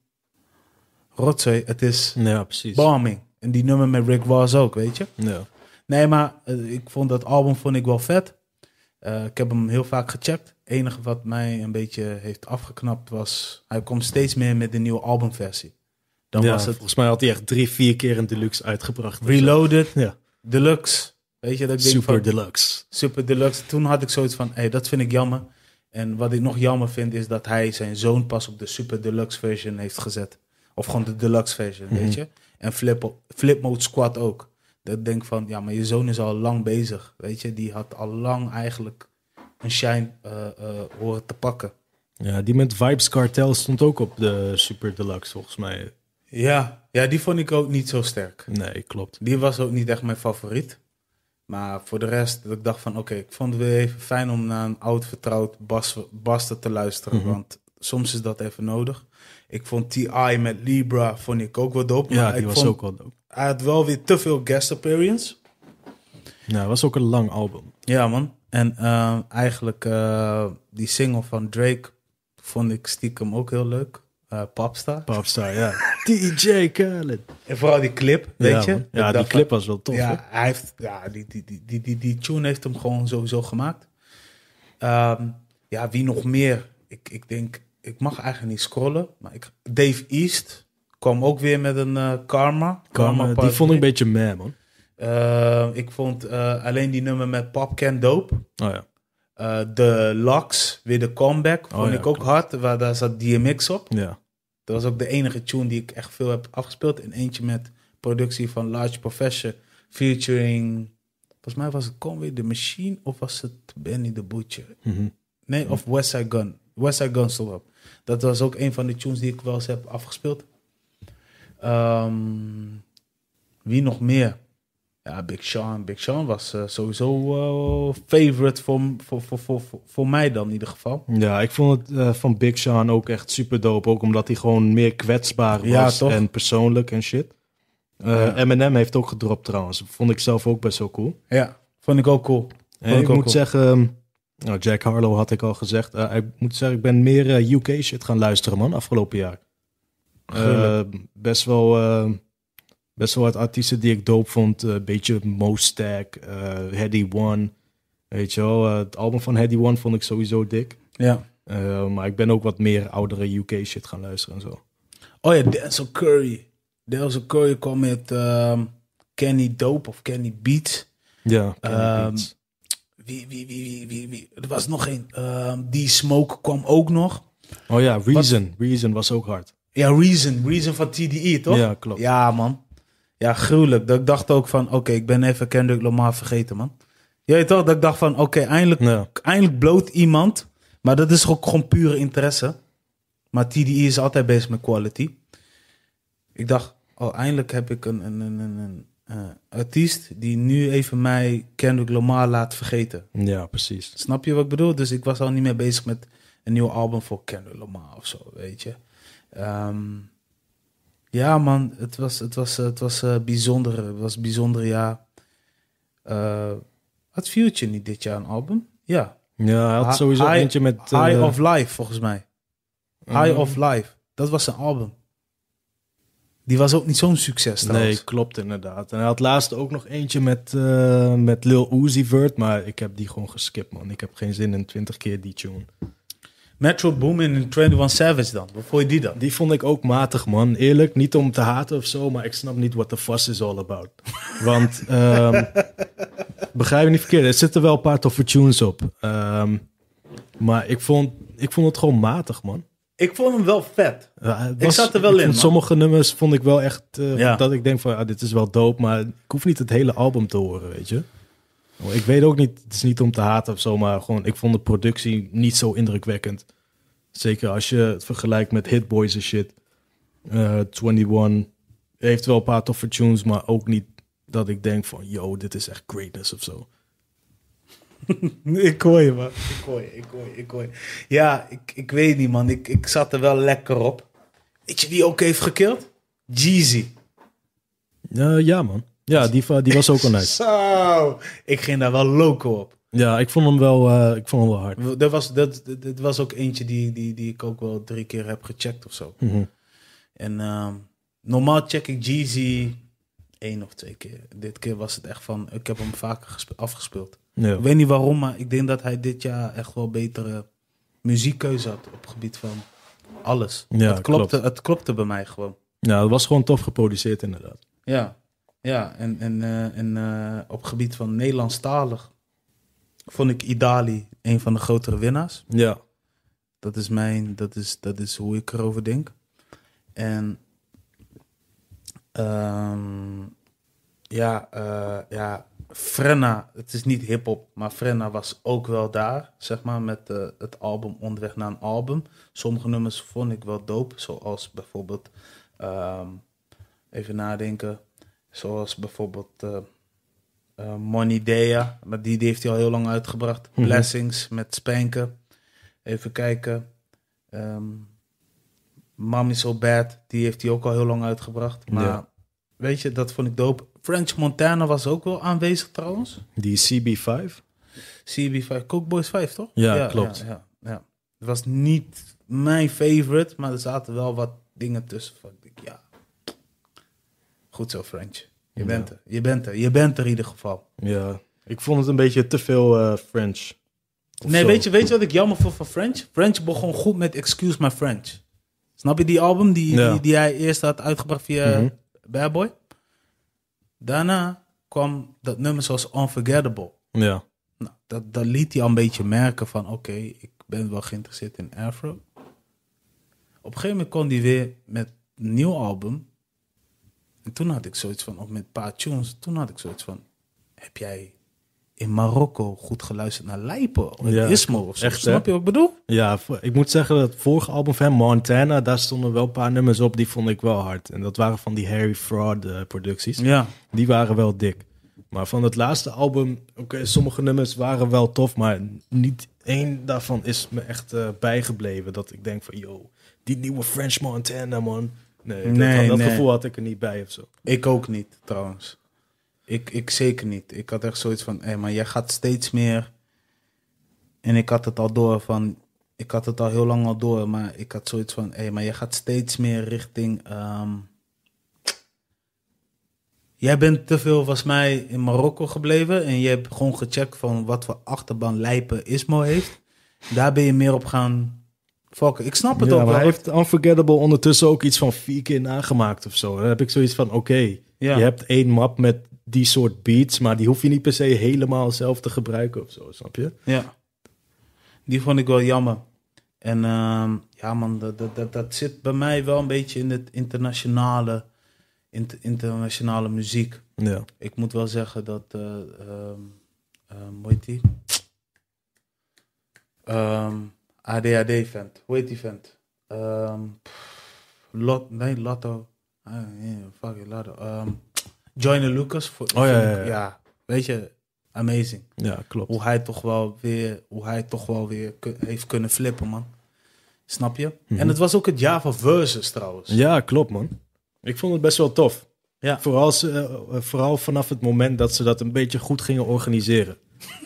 rotzooi, het is ja, precies. bombing. En die nummer met Rick Ross ook, weet je? Ja. Nee, maar eh, ik vond dat album vond ik wel vet. Eh, ik heb hem heel vaak gecheckt. Het enige wat mij een beetje heeft afgeknapt was... hij komt steeds meer met een nieuwe albumversie. Dan was het, volgens mij had hij echt drie, vier keer een deluxe uitgebracht. Reloaded, ja. deluxe, Weet je, dat Super Deluxe. Super Deluxe. Toen had ik zoiets van, hey, dat vind ik jammer. En wat ik nog jammer vind, is dat hij zijn zoon pas op de Super Deluxe version heeft gezet. Of gewoon de Deluxe version, weet mhm. je. En flip, flip Mode Squad ook. Dat ik denk van, ja, maar je zoon is al lang bezig, weet je. Die had al lang eigenlijk een shine eh, eh, horen te pakken. Ja, die met Vibes Cartel stond ook op de Super Deluxe, volgens mij. Ja, ja, die vond ik ook niet zo sterk. Nee, klopt. Die was ook niet echt mijn favoriet. Maar voor de rest, dat ik dacht van oké, ik vond het weer even fijn om naar een oud vertrouwd bas, te luisteren. Mhm. Want soms is dat even nodig. Ik vond TI met Libra vond ik ook wel dope. Ja, die was ook wel dope. Hij had wel weer te veel guest appearance. Ja, het was ook een lang album. Ja, man. En ehm, eigenlijk eh, die single van Drake vond ik stiekem ook heel leuk. Uh, Popstar. Popstar, ja. DJ Khaled. En vooral die clip, weet ja, je? Ja, die clip was wel tof. Ja, hij heeft, ja die, die, die, die, die, tune heeft hem gewoon sowieso gemaakt. Ehm, ja, wie nog meer? Ik, ik denk, ik mag eigenlijk niet scrollen. Maar ik, Dave East kwam ook weer met een eh, Karma. Karma, die vond ik een beetje meh, man. Ehm, ik vond eh, alleen die nummer met Pop Can Dope. Oh ja. De eh, Lux, weer de comeback, oh, vond ik ook hard. Waar, daar zat DMX op. Ja. Dat was ook de enige tune die ik echt veel heb afgespeeld. En eentje met productie van Large Professor featuring... Volgens mij was het Conway the Machine of was het Benny the Butcher? Mhm. Nee, of West Side Gun. West Side Gun stond op. Dat was ook een van de tunes die ik wel eens heb afgespeeld. Ehm, wie nog meer? Ja, Big Sean. Big Sean was eh, sowieso eh, favorite voor, voor, voor, voor, voor mij dan in ieder geval. Ja, ik vond het eh, van Big Sean ook echt super dope. Ook omdat hij gewoon meer kwetsbaar was en persoonlijk en shit. Ja. Eminem heeft ook gedropt trouwens. Vond ik zelf ook best wel cool. Ja, vond ik ook cool. en ik, moet zeggen, ehm, nou, Jack Harlow had ik al gezegd. ik moet zeggen, ik ben meer UK shit gaan luisteren man, afgelopen jaar. best wel best wat artiesten die ik doop vond. Eh, een beetje MoStack, eh, Heady One. Weet je wel, eh, het album van Heady One vond ik sowieso dik. Ja. maar ik ben ook wat meer oudere UK shit gaan luisteren en zo. Oh ja, Denzel Curry. Denzel Curry kwam met um, Kenny Dope of Kenny Beat. Ja, ehm, Wie, wie, wie, wie, wie, Er was nog één. Um, ehm, die Smoke kwam ook nog. Oh ja, Reason. Reason was ook hard. Ja, Reason. Reason van TDE, toch? Ja, klopt. Ja, man. Ja, gruwelijk. Dat ik dacht ook van, oké, ik ben even Kendrick Lamar vergeten, man. jij toch, dat ik dacht van, oké, eindelijk, eindelijk bloot iemand. Maar dat is ook gewoon pure interesse. Maar TDI e is altijd bezig met quality. Ik dacht, oh, eindelijk heb ik een, een, een, een, eh, artiest die nu even mij Kendrick Lamar laat vergeten. Ja, precies. Snap je wat ik bedoel? Dus ik was al niet meer bezig met een nieuw album voor Kendrick Lamar of zo, weet je. Ehm, ja, man, het was, het was, het was uh, bijzonder. was een bijzonder jaar. Uh, had Future niet dit jaar een album? Ja. Ja, hij had sowieso eentje met... High eh, of Life, volgens mij. Mhm. High of Life. Dat was zijn album. Die was ook niet zo'n succes trouwens. Nee, klopt inderdaad. En hij had laatst ook nog eentje met, eh, met Lil Uzi Vert. Maar ik heb die gewoon geskipt, man. Ik heb geen zin in twintig keer die tune. Metro Boomin en 21 Savage dan? wat vond je die dan? Die vond ik ook matig, man. Eerlijk, niet om te haten of zo, maar ik snap niet wat de fuss is all about. Want, ehm, begrijp je niet verkeerd, er zitten wel een paar toffe tunes op. Ehm, maar ik vond, ik vond het gewoon matig, man. Ik vond hem wel vet. ik zat er wel in. Sommige nummers vond ik wel echt. Eh, dat ik denk van ah, dit is wel dope, maar ik hoef niet het hele album te horen, weet je. Ik weet ook niet, het is niet om te haten of zo, maar gewoon, ik vond de productie niet zo indrukwekkend. Zeker als je het vergelijkt met Hitboys en shit. Uh, eh, 21 heeft wel een paar toffe tunes, maar ook niet dat ik denk van, yo, dit is echt greatness of zo. ik hoor je, man. Ik hoor je, ik hoor je, ik hoor je. Ja, ik, ik weet niet, man. Ik, ik zat er wel lekker op. Weet je wie ook heeft gekild? Jeezy. Eh, ja, man. Ja, die, die was ook al nice. Zo, ik ging daar wel loco op. Ja, ik vond hem wel, eh, ik vond hem wel hard. Dat was, dat, dat was ook eentje die, die, die ik ook wel drie keer heb gecheckt of zo. Mhm. En ehm, normaal check ik Jeezy één of twee keer. Dit keer was het echt van, ik heb hem vaker afgespeeld. Ik weet niet waarom, maar ik denk dat hij dit jaar echt wel betere muziekkeuze had op het gebied van alles. Ja, het, klopte, klopt. het klopte bij mij gewoon. Ja, het was gewoon tof geproduceerd inderdaad. Ja, ja, en, en, eh, en eh, op gebied van Nederlandstalig vond ik Idali een van de grotere winnaars. Ja. Dat is, mijn, dat is, dat is hoe ik erover denk. En ehm, ja, eh, ja, Frenna, het is niet hip-hop, maar Frenna was ook wel daar, zeg maar, met het album Onderweg naar een album. Sommige nummers vond ik wel dope, zoals bijvoorbeeld, ehm, even nadenken, Zoals bijvoorbeeld uh, uh, maar die, heeft hij al heel lang uitgebracht. Mhm. Blessings met Spanken. Even kijken. Um, ehm, Mom is So Bad, die heeft hij ook al heel lang uitgebracht. Maar weet je, dat vond ik dope. French Montana was ook wel aanwezig trouwens. Die CB5? CB5, Cookboys 5 toch? Ja, klopt. Ja, ja, Het was niet mijn favorite, maar er zaten wel wat dingen tussen van Goed zo, French. Je bent er. Je bent er. Je bent er in ieder geval. Ja, ik vond het een beetje te veel eh, French. nee, weet je, weet je wat ik jammer vond van French? French begon goed met Excuse My French. Snap je die album die, die, die, hij eerst had uitgebracht via mm Bad Boy? Daarna kwam dat nummer zoals Unforgettable. Ja. Nou, dat, dat liet hij al een beetje merken van oké, ik ben wel geïnteresseerd in Afro. Op een gegeven moment kwam hij weer met een nieuw album. En toen had ik zoiets van, op met een paar tunes, toen had ik zoiets van, heb jij in Marokko goed geluisterd naar Lijpen of ja, Ismo of zo. Snap je wat ik bedoel? Ja, ik moet zeggen dat het vorige album van Montana, daar stonden wel een paar nummers op die vond ik wel hard. En dat waren van die Harry Fraud eh, producties. Ja. Die waren wel dik. Maar van het laatste album, oké, sommige nummers waren wel tof, maar niet één daarvan is me echt eh, bijgebleven. Dat ik denk van, yo, die nieuwe French Montana, man. Nee, dat, dat gevoel had ik er niet bij of zo. Ik ook niet, trouwens. Ik, ik zeker niet. Ik had echt zoiets van, hé, hey, maar jij gaat steeds meer. En ik had het al door van, ik had het al heel lang al door, maar ik had zoiets van, hé, hey, maar jij gaat steeds meer richting. Ehm, jij bent te veel, volgens mij, in Marokko gebleven. En je hebt gewoon gecheckt van wat voor achterban lijpen Ismo heeft. Daar ben je meer op gaan Fuck, ik snap het ook wel. Hij heeft Unforgettable ondertussen ook iets van vier keer nagemaakt of zo. Dan heb ik zoiets van, oké, je hebt één map met die soort beats, maar die hoef je niet per se helemaal zelf te gebruiken of zo, snap je? Ja, die vond ik wel jammer. En ehm, ja man, dat, dat, dat, zit bij mij wel een beetje in het internationale, internationale muziek. Ja. Ik moet wel zeggen dat, uh, je? uh, ADHD-vent. Hoe heet die vent? Um, lot, nee, Lotto. Ah, fucking Lotto. Um, Lucas. Voor, oh ja, ja, weet je, amazing. Ja, klopt. Hoe hij toch wel weer, hoe hij toch wel weer heeft kunnen flippen, man. Snap je? En mhm. het was ook het jaar van Versus trouwens. Ja, klopt, man. Ik vond het best wel tof. Ja. Vooral, eh, vooral vanaf het moment dat ze dat een beetje goed gingen organiseren.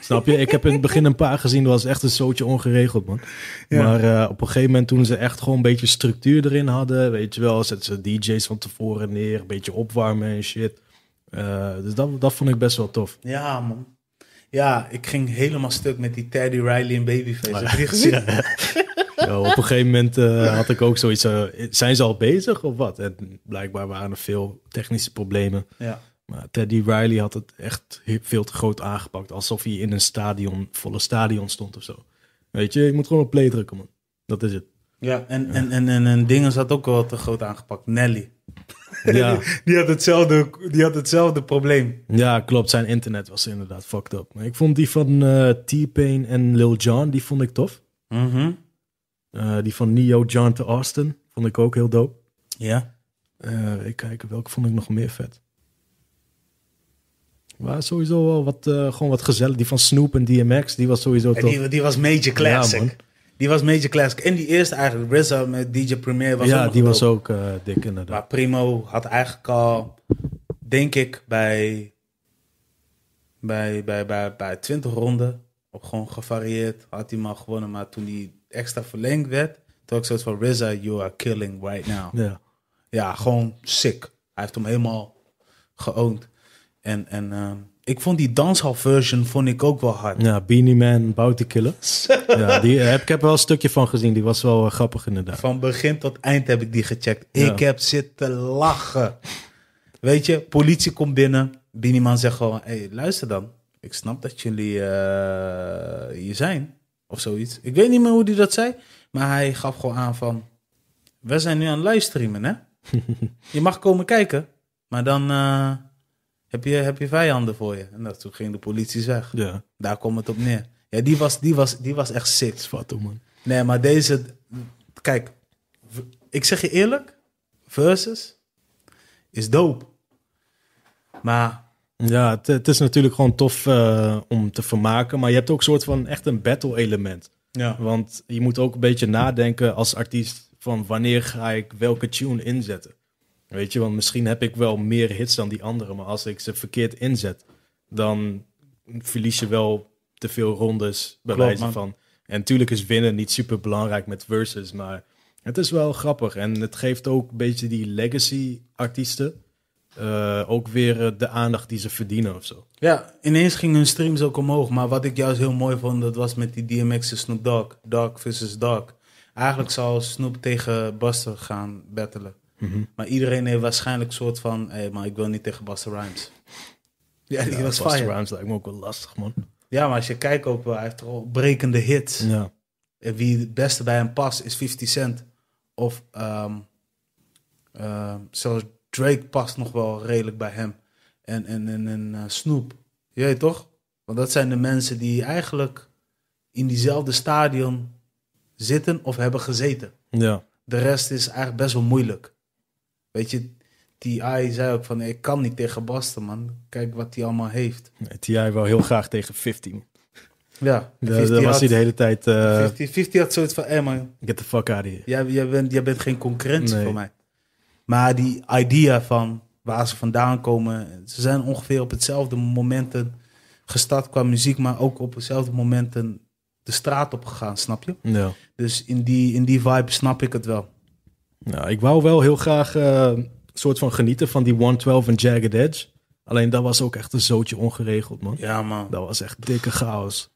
Snap je? Ik heb in het begin een paar gezien, dat was echt een zootje ongeregeld, man. Maar eh, op een gegeven moment toen ze echt gewoon een beetje structuur erin hadden, weet je wel, zetten ze DJ's van tevoren neer, een beetje opwarmen en shit. Eh, dus dat, dat vond ik best wel tof. Ja, man. Ja, ik ging helemaal stuk met die Teddy Riley en Babyface. Ah, ja. gezien? op een gegeven moment eh, had ik ook zoiets. zijn ze al bezig of wat? En blijkbaar waren er veel technische problemen. Ja. Maar nou, Teddy Riley had het echt veel te groot aangepakt. Alsof hij in een stadion, volle stadion stond of zo. Weet je, je moet gewoon op play drukken, man. Dat is het. Ja, en, En, en, en, en Dingen had ook wel te groot aangepakt. Nelly. Ja. die, had hetzelfde, die had hetzelfde probleem. Ja, klopt. Zijn internet was inderdaad fucked up. Maar ik vond die van eh, T-Pain en Lil Jon, die vond ik tof. Mhm. Eh, die van Neo John te Austin vond ik ook heel dope. Ja. Uh, ik kijk, welke vond ik nog meer vet? Maar sowieso wel wat, eh, gewoon wat gezellig. Die van Snoop en DMX, die was sowieso toch... Die, die, was major classic. die was major classic. En die eerste eigenlijk, RZA met DJ Premier was Ja, die was ook uh, dik inderdaad. Maar Primo had eigenlijk al, denk ik, bij, bij, bij, bij, bij 20 ronden, op gewoon gevarieerd, had hij maar gewonnen. Maar toen die extra verlengd werd, toen ik zoiets van RZA, you are killing right now. Ja, ja gewoon sick. Hij heeft hem helemaal geoond. En, en ehm, ik vond die danshal version vond ik ook wel hard. Ja, Beanie Man, Bounty Killers. ja, die eh, heb, ik heb wel een stukje van gezien. Die was wel eh, grappig inderdaad. Van begin tot eind heb ik die gecheckt. Ik heb zitten lachen. Weet je, politie komt binnen. Beanie Man zegt gewoon, hey, luister dan. Ik snap dat jullie uh, hier zijn. Of zoiets. Ik weet niet meer hoe die dat zei. Maar hij gaf gewoon aan van... We zijn nu aan het livestreamen, hè? Je mag komen kijken. Maar dan heb je, heb je vijanden voor je? En dat, toen ging de politie weg. Ja. Daar komt het op neer. Ja, die was, die was, die was echt sick. Fatum, man. Nee, maar deze... Kijk, ik zeg je eerlijk. Versus is dope. Maar... Ja, het is natuurlijk gewoon tof eh, om te vermaken. Maar je hebt ook een soort van echt een battle element. Ja. Want je moet ook een beetje nadenken als artiest van wanneer ga ik welke tune inzetten. Weet je, want misschien heb ik wel meer hits dan die anderen, maar als ik ze verkeerd inzet, dan verlies je wel te veel rondes bij wijze van. En natuurlijk is winnen niet super belangrijk met verses, maar het is wel grappig. En het geeft ook een beetje die legacy-artiesten eh, ook weer eh, de aandacht die ze verdienen of zo. Ja, ineens gingen hun streams ook omhoog. Maar wat ik juist heel mooi vond, dat was met die DMX vs. Snoop Dogg. Dogg versus Dogg. Eigenlijk zou Snoop tegen Buster gaan battelen. Mhm. Maar iedereen heeft waarschijnlijk een soort van... Hé, maar ik wil niet tegen Buster Rhymes. Ja, die was Buster fire. Rhymes lijkt me ook wel lastig, man. Ja, maar als je kijkt op... Eh, hij heeft toch brekende hits. Ja. Wie het beste bij hem past is 50 Cent. Of um, zelfs Drake past nog wel redelijk bij hem. En, en, en, en eh, Snoop. toch? Want dat zijn de mensen die eigenlijk in diezelfde stadion zitten of hebben gezeten. Ja. De rest is eigenlijk best wel moeilijk. Weet je, T.I. zei ook van, ik kan niet tegen Basten, man. Kijk wat hij allemaal heeft. Nee, T.I. wou heel graag tegen 15. Ja. Dat was hij de hele tijd... Uh, 50, 50 had zoiets van, hé man... Get the fuck out of here. Jij, jij, bent, jij bent geen concurrent voor mij. Maar die idea van waar ze vandaan komen... Ze zijn ongeveer op hetzelfde momenten gestart qua muziek... maar ook op hetzelfde momenten de straat op gegaan, snap je? Ja. Dus in die, in die vibe snap ik het wel. Nou, ik wou wel heel graag eh, een soort van genieten van die 112 en Jagged Edge. Alleen dat was ook echt een zootje ongeregeld, man. Ja, man. Dat was echt dikke chaos.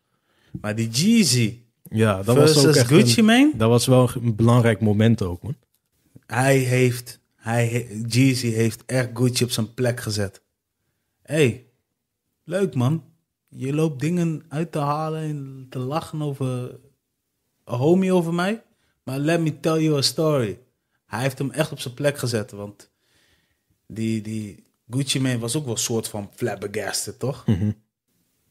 Maar die Jeezy. Ja, dat was ook echt Gucci, man? Dat was wel een belangrijk moment ook, man. Hij heeft, hij, Jeezy heeft echt Gucci op zijn plek gezet. hey, leuk man. Je loopt dingen uit te halen en te lachen over een homie over mij. Maar let me tell you a story. Hij heeft hem echt op zijn plek gezet. Want die, die Gucci Mane was ook wel een soort van flabbergasted, toch? Mhm.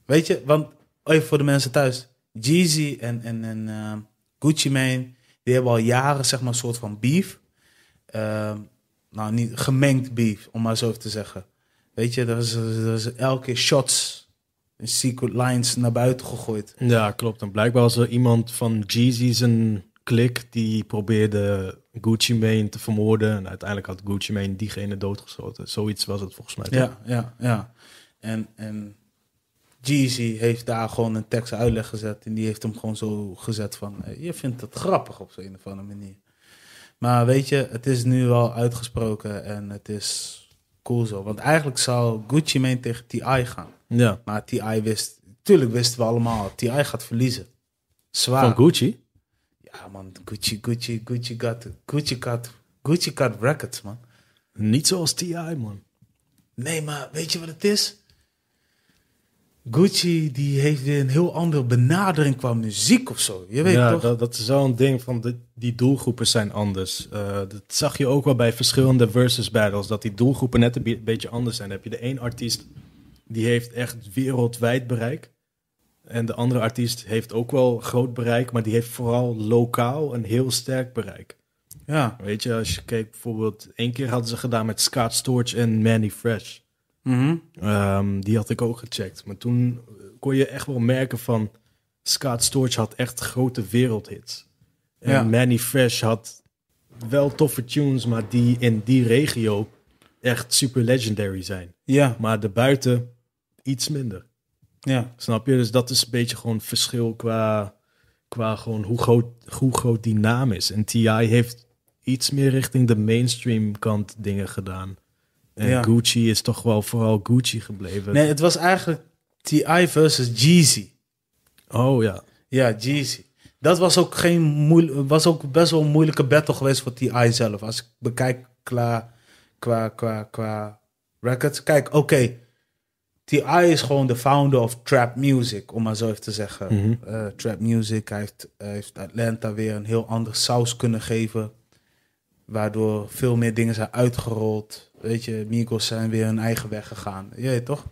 Weet je, want even voor de mensen thuis. Jeezy en, en, en eh, Gucci Mane, die hebben al jaren zeg maar een soort van beef. Ehm, nou, niet gemengd beef, om maar zo te zeggen. Weet je, er is, er is elke shots shots secret lines naar buiten gegooid. Ja, klopt. En blijkbaar was er iemand van Jeezy zijn klik die probeerde Gucci Mane te vermoorden. En uiteindelijk had Gucci Mane diegene doodgeschoten. Zoiets was het volgens mij. Ja, ja, ja. En, en Jeezy heeft daar gewoon een tekst uitleg gezet. En die heeft hem gewoon zo gezet van... Eh, je vindt het grappig op zo'n of andere manier. Maar weet je, het is nu wel uitgesproken en het is cool zo. Want eigenlijk zou Gucci Mane tegen T.I. gaan. Ja. Maar T.I. wist... Tuurlijk wisten we allemaal, T.I. gaat verliezen. Zwaar. Van Gucci? Ja, ah, man, Gucci, Gucci, Gucci got, Gucci got, Gucci got records, man. Niet zoals T.I., man. Nee, maar weet je wat het is? Gucci die heeft een heel andere benadering qua muziek of zo. Je weet ja, Dat, dat is wel ding van de, die doelgroepen zijn anders. Uh, dat zag je ook wel bij verschillende versus battles. Dat die doelgroepen net een beetje anders zijn. heb je de één artiest die heeft echt wereldwijd bereik. En de andere artiest heeft ook wel groot bereik, maar die heeft vooral lokaal een heel sterk bereik. Ja. Weet je, als je kijkt bijvoorbeeld, één keer hadden ze gedaan met Scott Storch en Manny Fresh. Mhm. Ehm, die had ik ook gecheckt. Maar toen eh, kon je echt wel merken van, Scott Storch had echt grote wereldhits. En ja. Manny Fresh had wel toffe tunes, maar die in die regio echt super legendary zijn. Ja. Maar de buiten iets minder. Ja, snap je? Dus dat is een beetje gewoon verschil qua, qua gewoon hoe groot, hoe groot die naam is. En TI heeft iets meer richting de mainstream kant dingen gedaan. En Gucci is toch wel vooral Gucci gebleven. Nee, het was eigenlijk TI versus Jeezy. Oh ja. Ja, Jeezy. Dat was ook, geen moeil was ook best wel een moeilijke battle geweest voor TI zelf. Als ik bekijk qua, qua, qua, qua records. Kijk, oké. T.I. is gewoon de founder of trap music, om maar zo even te zeggen. Mhm. Eh, trap music, heeft, heeft, Atlanta weer een heel ander saus kunnen geven. Waardoor veel meer dingen zijn uitgerold. Weet je, Migos zijn weer hun eigen weg gegaan. Je toch?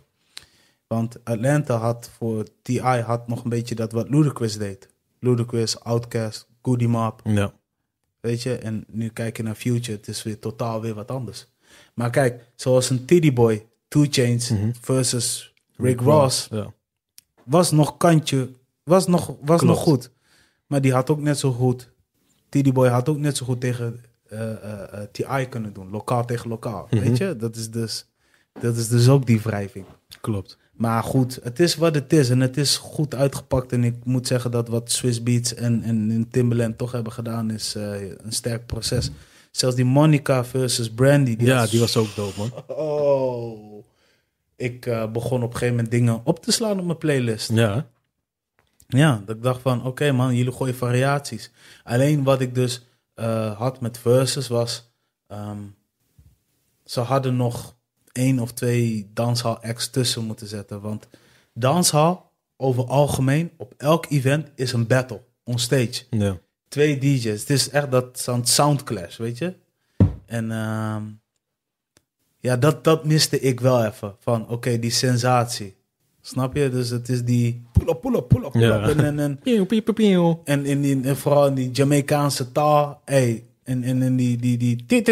Want Atlanta had voor T.I. had nog een beetje dat wat Ludacris deed. Ludacris, Outkast, Goody Mob, Ja. Weet je, en nu kijk je naar Future, het is weer totaal weer wat anders. Maar kijk, zoals een Tiddy Boy Two Chains mhm. versus Rick Ross. Was nog kantje, was nog, was nog goed. Maar die had ook net zo goed, Teddy Boy had ook net zo goed tegen eh, eh, eh, TI kunnen doen. Lokaal tegen lokaal. Mhm. Weet je, dat is, dus, dat is dus ook die wrijving. Klopt. Maar goed, het is wat het is. En het is goed uitgepakt. En ik moet zeggen dat wat Swiss Beats en, en, Timbaland toch hebben gedaan, is een sterk proces. Zelfs die Monica versus Brandy. ja, die was ook dope, man. Oh ik eh, begon op een gegeven moment dingen op te slaan op mijn playlist. Ja. Ja, dat ik dacht van, oké man, jullie gooien variaties. Alleen wat ik dus eh, had met verses was, ehm, ze hadden nog één of twee danshal acts tussen moeten zetten. Want danshal, over algemeen, op elk event is een battle, on stage. Ja. Twee DJ's. Het is echt dat sound clash, weet je. En... Ehm, ja, dat, dat miste ik wel even. Van oké, die sensatie. Snap je? Dus het is die pull up, pull up, pull up, En, en, en, en vooral in die Jamaicaanse taal. Hey, en, en, en die, die, die, tit,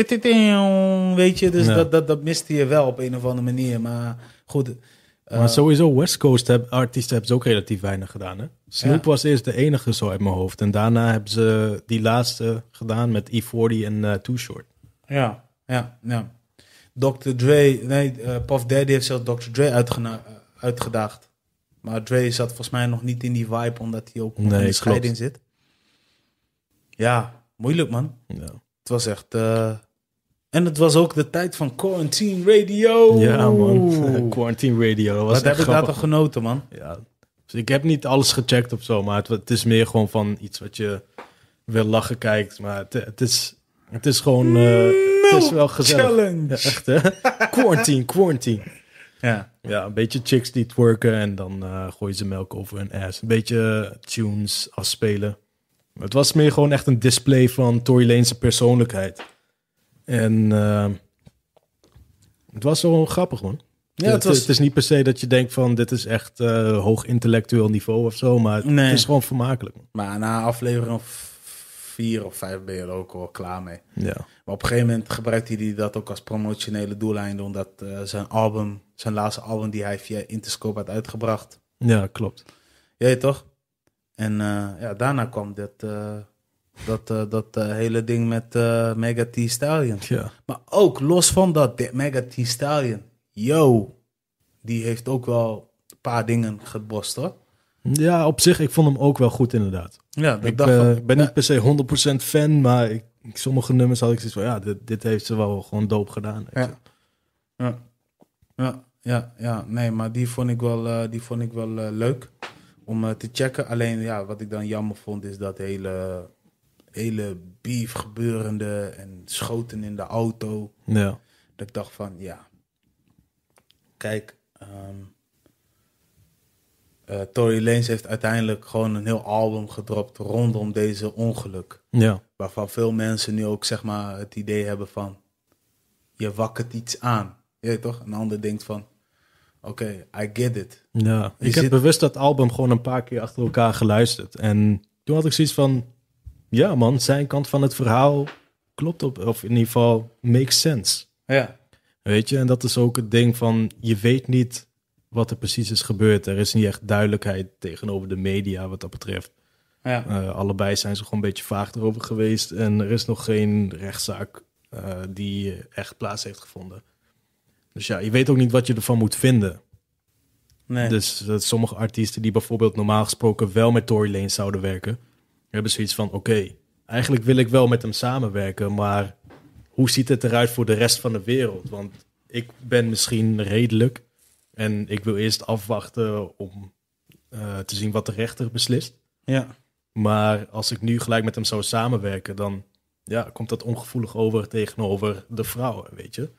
weet je, dus dat, dat, dat miste je wel op een of andere manier. Maar goed. maar eh, sowieso West Coast artiesten hebben ze ook relatief weinig gedaan. Hè? Snoop was eerst de enige zo uit mijn hoofd. En daarna hebben ze die laatste gedaan met E40 en uh, Too Short. Ja, ja, ja. Dr. Dre, nee, uh, eh, Puff Daddy heeft zelfs Dr. Dre eh, uitgedaagd. Maar Dre zat volgens mij nog niet in die vibe, omdat hij ook nee, in de scheiding zit. Ja, moeilijk man. Ja. Het was echt. Eh, en het was ook de tijd van Quarantine Radio. Ja, man. quarantine Radio. Dat was Wat heb ik daar toch genoten, man? Ja. Dus ik heb niet alles gecheckt of zo, maar het, het, is meer gewoon van iets wat je wil lachen kijkt. Maar het, het is, het is gewoon. Het is wel gezellig. echt hè? quarantine, quarantine. Ja. ja, een beetje chicks die twerken en dan gooi eh, gooien ze melk over hun ass. Een beetje eh, tunes afspelen. Het was meer gewoon echt een display van Tory Lane's persoonlijkheid. En eh, het was wel grappig man. Ja, het, is niet per se dat je denkt van dit is echt hoog intellectueel niveau of zo, maar het, is gewoon vermakelijk. Maar na aflevering vier of vijf ben je er ook al klaar mee. Ja op een gegeven moment gebruikte hij dat ook als promotionele doeleinde. Omdat eh, zijn album, zijn laatste album die hij via Interscope had uitgebracht. Ja, klopt. Ja, toch? En eh, ja, daarna kwam dit, dat, eh, dat hele ding met Mega T Stallion. Ja. Maar ook los van dat, Mega T Stallion. Yo, die heeft ook wel een paar dingen gebost hoor. Ja, op zich, ik vond hem ook wel goed inderdaad. Ja, ik ben, ik ben niet per se 100% fan, maar ik sommige nummers had ik zoiets van, ja, dit, heeft ze wel gewoon doop gedaan. Ja. ja. ja, ja, ja, nee, maar die vond ik wel, eh, die vond ik wel eh, leuk om eh, te checken. Alleen, ja, wat ik dan jammer vond, is dat hele, hele beef gebeurende en schoten in de auto. Ja. Dat ik dacht van, ja, kijk, um, uh, Tory Lanez heeft uiteindelijk gewoon een heel album gedropt rondom deze ongeluk. Ja. Waarvan veel mensen nu ook zeg maar het idee hebben van, je wakkert iets aan. Je toch? Een ander denkt van, oké, I get it. Ja, ik heb bewust dat album gewoon een paar keer achter elkaar geluisterd. En toen had ik zoiets van, ja man, zijn kant van het verhaal klopt op, of in ieder geval makes sense. Ja. Weet je, en dat is ook het ding van, je weet niet wat er precies is gebeurd. Er is niet echt duidelijkheid tegenover de media wat dat betreft. Ja. Eh, allebei zijn ze gewoon een beetje vaag erover geweest. En er is nog geen rechtszaak eh, die echt plaats heeft gevonden. Dus ja, je weet ook niet wat je ervan moet vinden. Nee. Dus eh, sommige artiesten die bijvoorbeeld normaal gesproken wel met Tory Lane zouden werken, hebben zoiets van: oké, eigenlijk wil ik wel met hem samenwerken, maar hoe ziet het eruit voor de rest van de wereld? Want ik ben misschien redelijk, en ik wil eerst afwachten om eh, te zien wat de rechter beslist. Ja. Maar als ik nu gelijk met hem zou samenwerken, dan ja, komt dat ongevoelig over tegenover de vrouwen, weet je.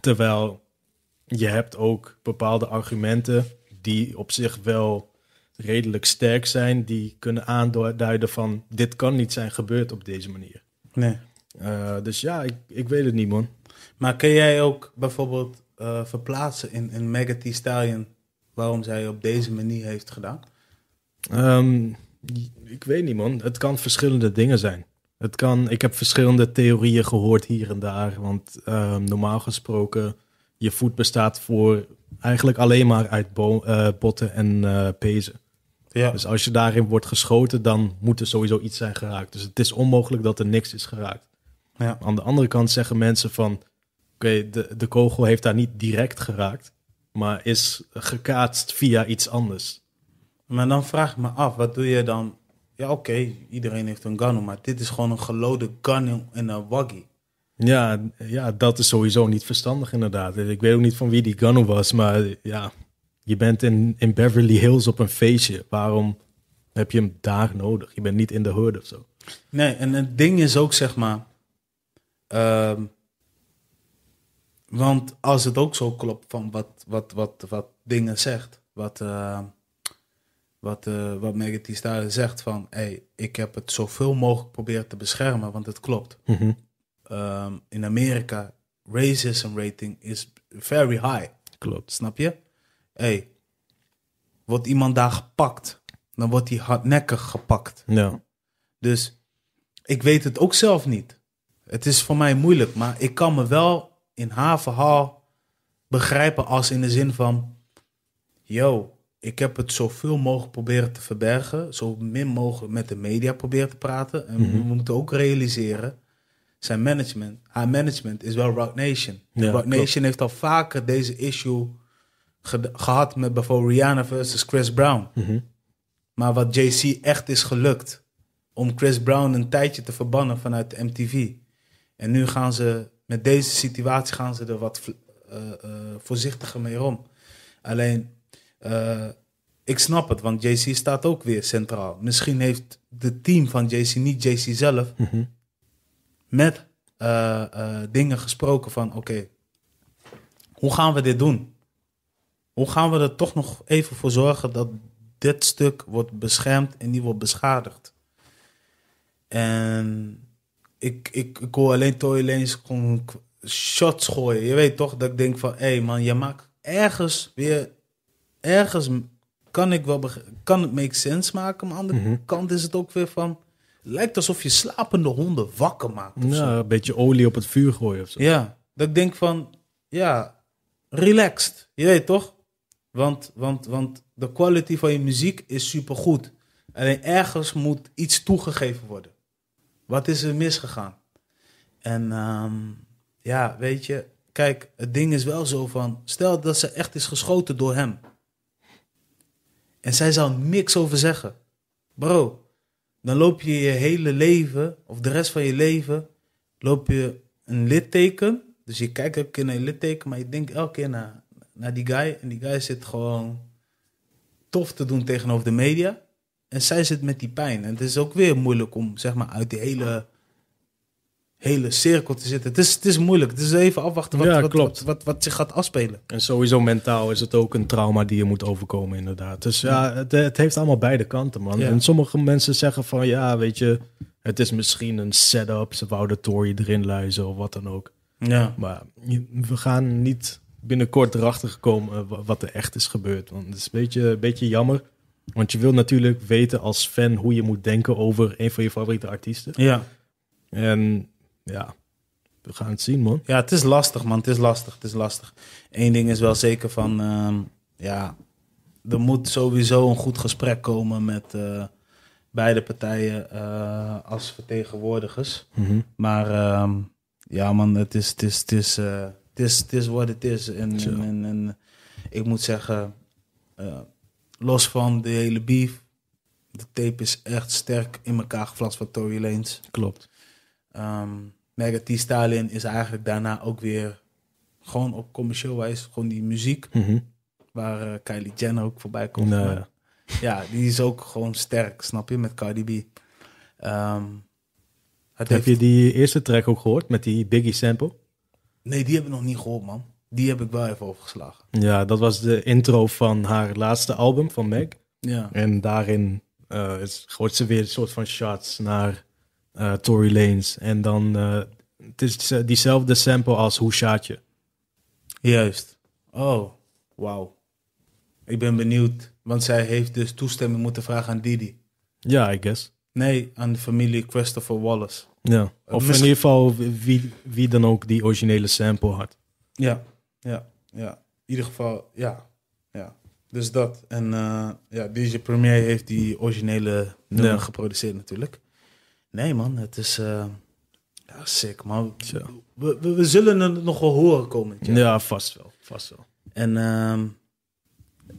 Terwijl je hebt ook bepaalde argumenten die op zich wel redelijk sterk zijn, die kunnen aanduiden van dit kan niet zijn gebeurd op deze manier. Nee. Eh, dus ja, ik, ik weet het niet, man. Maar kun jij ook bijvoorbeeld eh, verplaatsen in, een Mega Stallion? Waarom zij op deze manier heeft gedaan? Ehm, ik weet niet, man. Het kan verschillende dingen zijn. Het kan, ik heb verschillende theorieën gehoord hier en daar. Want ehm, normaal gesproken, je voet bestaat voor eigenlijk alleen maar uit eh, botten en eh, pezen. Ja. Dus als je daarin wordt geschoten, dan moet er sowieso iets zijn geraakt. Dus het is onmogelijk dat er niks is geraakt. Ja. Aan de andere kant zeggen mensen van, Oké, de, de kogel heeft daar niet direct geraakt, maar is gekaatst via iets anders. Maar dan vraag ik me af, wat doe je dan? Ja, oké, iedereen heeft een gun, maar dit is gewoon een gelode gun in een waggy. Ja, ja, dat is sowieso niet verstandig inderdaad. Ik weet ook niet van wie die gun was, maar ja, je bent in, in Beverly Hills op een feestje. Waarom heb je hem daar nodig? Je bent niet in de hood of zo. Nee, en het ding is ook, zeg maar, ehm, want als het ook zo klopt van wat, wat, wat, wat dingen zegt, wat, uh, wat, eh, wat daar zegt van, hey, ik heb het zoveel mogelijk proberen te beschermen, want het klopt. Mm -hmm. in Amerika, racism rating is very high. Klopt. Snap je? Hey, wordt iemand daar gepakt, dan wordt hij hardnekkig gepakt. Ja. Dus ik weet het ook zelf niet. Het is voor mij moeilijk, maar ik kan me wel in haar verhaal begrijpen als in de zin van, yo, ik heb het zoveel mogelijk proberen te verbergen, zo min mogelijk met de media proberen te praten. En mhm. we moeten ook realiseren, zijn management, haar management is wel Rock Nation. Ja, Rock Nation heeft al vaker deze issue gehad met bijvoorbeeld Rihanna versus Chris Brown. Mhm. Maar wat JC echt is gelukt, om Chris Brown een tijdje te verbannen vanuit MTV. En nu gaan ze met deze situatie gaan ze er wat eh, eh, voorzichtiger mee om. Alleen, eh, ik snap het, want JC staat ook weer centraal. Misschien heeft het team van JC, niet JC zelf, mhm. met dingen gesproken van: oké, hoe gaan we dit doen? Hoe gaan we er toch nog even voor zorgen dat dit stuk wordt beschermd en niet wordt beschadigd? En ik, ik, ik hoor alleen Toy Lanez shots gooien. Je weet toch, dat ik denk van... Hé hey man, je maakt ergens weer... Ergens kan ik wel... Kan het make sense maken? Maar aan de mm kant is het ook weer van... Lijkt alsof je slapende honden wakker maakt. een beetje olie op het vuur gooien of zo. Ja, dat ik denk van... Ja, relaxed. Je weet toch? Want, want, want de quality van je muziek is supergoed. Alleen ergens moet iets toegegeven worden. Wat is er misgegaan? En ehm, ja, weet je, kijk, het ding is wel zo van, stel dat ze echt is geschoten door hem. En zij zou niks over zeggen. Bro, dan loop je je hele leven, of de rest van je leven, loop je een litteken. Dus je kijkt elke keer naar je litteken, maar je denkt elke keer naar, naar die guy. En die guy zit gewoon tof te doen tegenover de media. En zij zit met die pijn. En het is ook weer moeilijk om zeg maar, uit die hele, hele cirkel te zitten. Het is, het is moeilijk. Het is even afwachten wat, ja, wat, wat, wat, wat, zich gaat afspelen. En sowieso mentaal is het ook een trauma die je moet overkomen, inderdaad. Dus ja, het, het heeft allemaal beide kanten, man. En sommige mensen zeggen van ja, weet je, het is misschien een setup. Ze wouden Tori erin luizen of wat dan ook. Ja. Maar we gaan niet binnenkort erachter komen wat er echt is gebeurd. Want het is beetje, een beetje jammer. Want je wil natuurlijk weten als fan hoe je moet denken over een van je favoriete artiesten. Ja. En ja, we gaan het zien, man. Ja, het is lastig, man. Het is lastig. Het is lastig. Eén ding is wel zeker van, ehm, ja, er moet sowieso een goed gesprek komen met eh, beide partijen eh, als vertegenwoordigers. Mm Maar ehm, ja, man, het is, het is, het is, eh, het is, het is wat het is. En, en, en, ik moet zeggen, los van de hele beef, de tape is echt sterk in elkaar geflanst van Tory Lanez. Klopt. Um, ehm, Mega T. Stalin is eigenlijk daarna ook weer gewoon op commercieel wijze gewoon die muziek. Mhm. Waar eh, Kylie Jenner ook voorbij komt. Nou ja, die is ook gewoon sterk, snap je, met Cardi B. Ehm, heb je die eerste track ook gehoord met die Biggie sample? Nee, die heb ik nog niet gehoord, man die heb ik wel even overgeslagen. Ja, dat was de intro van haar laatste album van Meg. Ja. En daarin uh, is, gooit ze weer een soort van shots naar uh, Tory Lanes. En dan eh, het is diezelfde sample als Hoe Shaat Je. Juist. Oh, wauw. Ik ben benieuwd, want zij heeft dus toestemming moeten vragen aan Didi. Ja, I guess. Nee, aan de familie Christopher Wallace. Ja, of in ieder geval wie, wie dan ook die originele sample had. Ja, ja, ja. In ieder geval, ja. ja. Dus dat. En uh, ja, DJ Premier heeft die originele nummer geproduceerd natuurlijk. Nee man, het is eh, ja, sick man. We, we, zullen het nog wel horen komend jaar. Ja, vast wel. Vast wel. En um,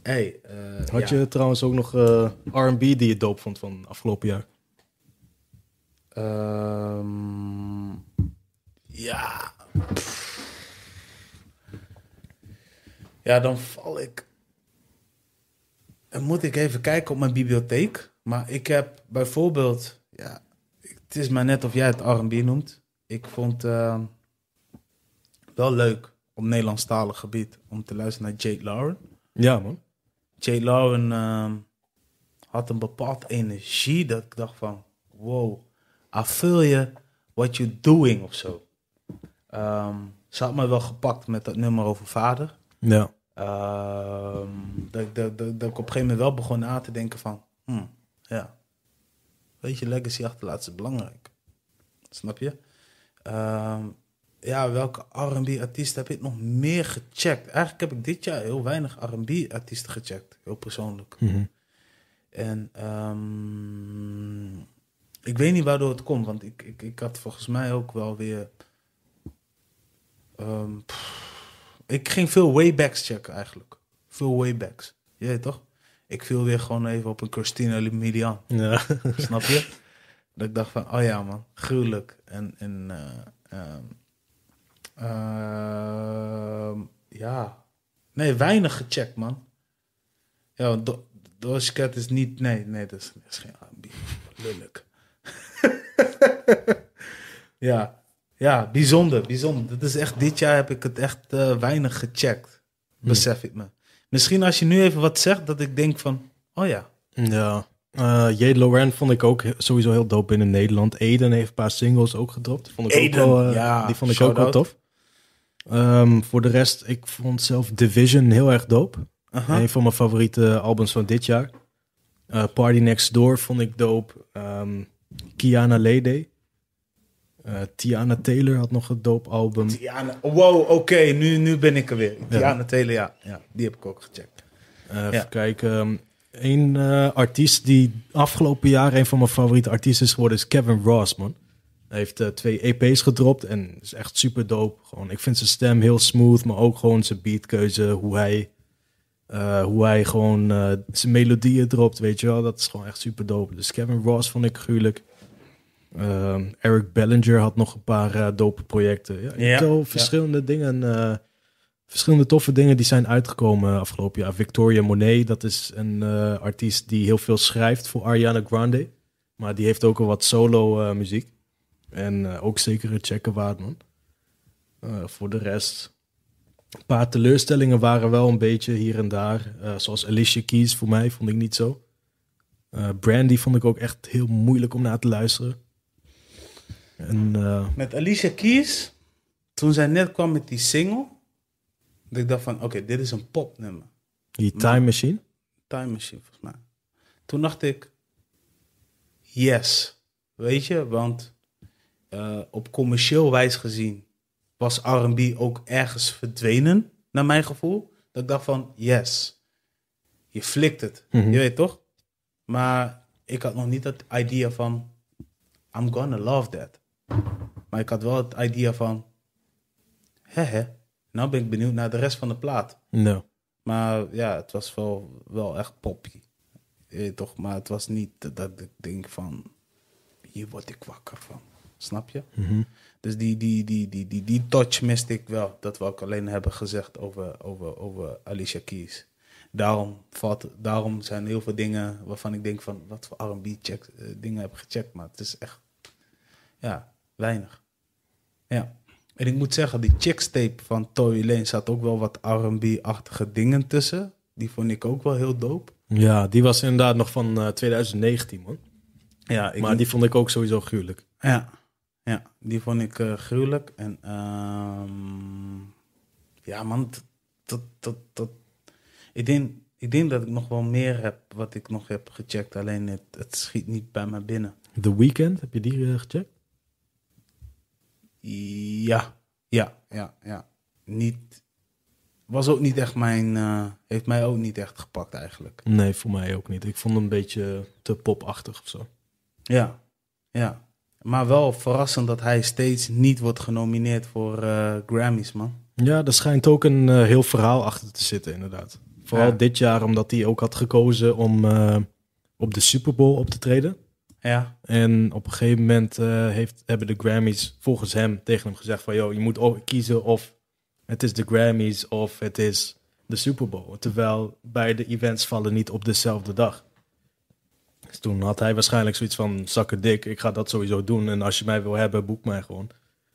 hey, eh, Had je trouwens ook nog R&B die je doop vond van afgelopen jaar? Ehm, ja... Ja, dan val ik. Dan moet ik even kijken op mijn bibliotheek. Maar ik heb bijvoorbeeld. Ja, het is maar net of jij het RB noemt. Ik vond uh, wel leuk op Nederlandstalig gebied om te luisteren naar Jade Lauren. Ja, man. Jay Lauren ehm, had een bepaald energie dat ik dacht van... Wow, I feel you, what you doing of zo. Ehm, ze had me wel gepakt met dat nummer over vader. Ja. Ehm, dat, dat, dat, ik op een gegeven moment wel begon na te denken van, hmm, ja, weet je, legacy achterlaten is belangrijk. Snap je? Ehm, ja, welke R&B-artiest heb ik nog meer gecheckt? Eigenlijk heb ik dit jaar heel weinig R&B-artiesten gecheckt, heel persoonlijk. Mhm. En ehm, ik weet niet waardoor het komt, want ik, ik, ik had volgens mij ook wel weer... Ik ging veel waybacks checken eigenlijk. Veel waybacks. Je toch? Ik viel weer gewoon even op een Christina limidian. Ja. Snap je? Dat ik dacht van, oh ja man, gruwelijk. En, en uh, ja, nee, weinig gecheckt man. Ja, Do Doge is niet, nee, nee, dat is, geen R&B. Lullig. ja, ja, bijzonder, bijzonder. Dat is echt, dit jaar heb ik het echt eh, weinig gecheckt, hm. besef ik me. Misschien als je nu even wat zegt, dat ik denk van, oh ja. Ja, uh, Jade Loren vond ik ook sowieso heel dope in Nederland. Eden heeft een paar singles ook gedropt. Eden, eh, ja, die vond ik ook wel tof. Ehm, voor de rest, ik vond zelf Division heel erg dope. Een van mijn favoriete albums van dit jaar. Party Next Door vond ik dope. Um, Kiana Lede eh, Tiana Taylor had nog een dope album. Tiana, wow, oké, nu, nu ben ik er weer. Tiana Taylor, ja, ja, die heb ik ook gecheckt. Uh, ja. kijken. Ehm, een eh, artiest die afgelopen jaar een van mijn favoriete artiesten is geworden, is Kevin Ross, man. Hij heeft twee EP's gedropt en is echt super dope. Gewoon, ik vind zijn stem heel smooth, maar ook gewoon zijn beatkeuze, hoe hij, hoe hij gewoon zijn melodieën dropt, weet je wel. Dat is gewoon echt super dope. Dus Kevin Ross vond ik gruwelijk. Ehm, Eric Bellinger had nog een paar eh, dope projecten. Ja, verschillende dingen. Eh, verschillende toffe dingen die zijn uitgekomen afgelopen jaar. Victoria Monet, dat is een eh, artiest die heel veel schrijft voor Ariana Grande. Maar die heeft ook al wat solo muziek. En ook zeker het checken waard, man. voor de rest. Een paar teleurstellingen waren wel een beetje hier en daar. zoals Alicia Keys voor mij vond ik niet zo. Brandy vond ik ook echt heel moeilijk om naar te luisteren. En, eh, met Alicia Keys, toen zij net kwam met die single, dat ik dacht van, oké, dit is een popnummer. Die Time Machine? Time Machine, volgens mij. Toen dacht ik, yes, weet je, want eh, op commercieel wijs gezien was R&B ook ergens verdwenen, naar mijn gevoel. Dat ik dacht van, yes, je flikt het, mhm. je weet toch? Maar ik had nog niet dat idee van, I'm gonna love that. Maar ik had wel het idee van, hè hè, nou ben ik benieuwd naar de rest van de plaat. No. Maar ja, het was wel, wel echt poppy. Je, toch, maar het was niet dat ik denk van, hier word ik wakker van. Snap je? Mhm. Dus die, die, die, die, die, die touch miste ik wel. Dat we ook alleen hebben gezegd over, over, over Alicia Keys. Daarom, valt, daarom zijn heel veel dingen waarvan ik denk van... wat voor R&B eh, dingen heb gecheckt. Maar het is echt... Ja, weinig. Ja. En ik moet zeggen, die checkstape van Toy Lane zat ook wel wat R&B-achtige dingen tussen. Die vond ik ook wel heel doop. Ja, die was inderdaad nog van uh, eh, 2019, man. Ja, ik maar die vond ik ook sowieso gruwelijk. Ja, ja die vond ik eh, gruwelijk. En ehm, ja, man, ik, denk, ik denk dat ik nog wel meer heb wat ik nog heb gecheckt. Alleen het, het schiet niet bij me binnen. The Weekend, heb je die eh, gecheckt? Ja, ja, ja, ja. Niet, was ook niet echt mijn, eh, heeft mij ook niet echt gepakt eigenlijk. Nee, voor mij ook niet. Ik vond hem een beetje te popachtig of zo. Ja, ja. Maar wel verrassend dat hij steeds niet wordt genomineerd voor eh, Grammys, man. Ja, er schijnt ook een eh, heel verhaal achter te zitten, inderdaad. Vooral dit jaar, omdat hij ook had gekozen om op de Super Bowl op te treden. Ja. En op een gegeven moment eh, heeft, hebben de Grammys volgens hem tegen hem gezegd van... ...joh, je moet ook kiezen of het is de Grammys of het is de Super Bowl. Terwijl beide events vallen niet op dezelfde dag. Dus toen had hij waarschijnlijk zoiets van, zakken dik, ik ga dat sowieso doen. En als je mij wil hebben, boek mij gewoon.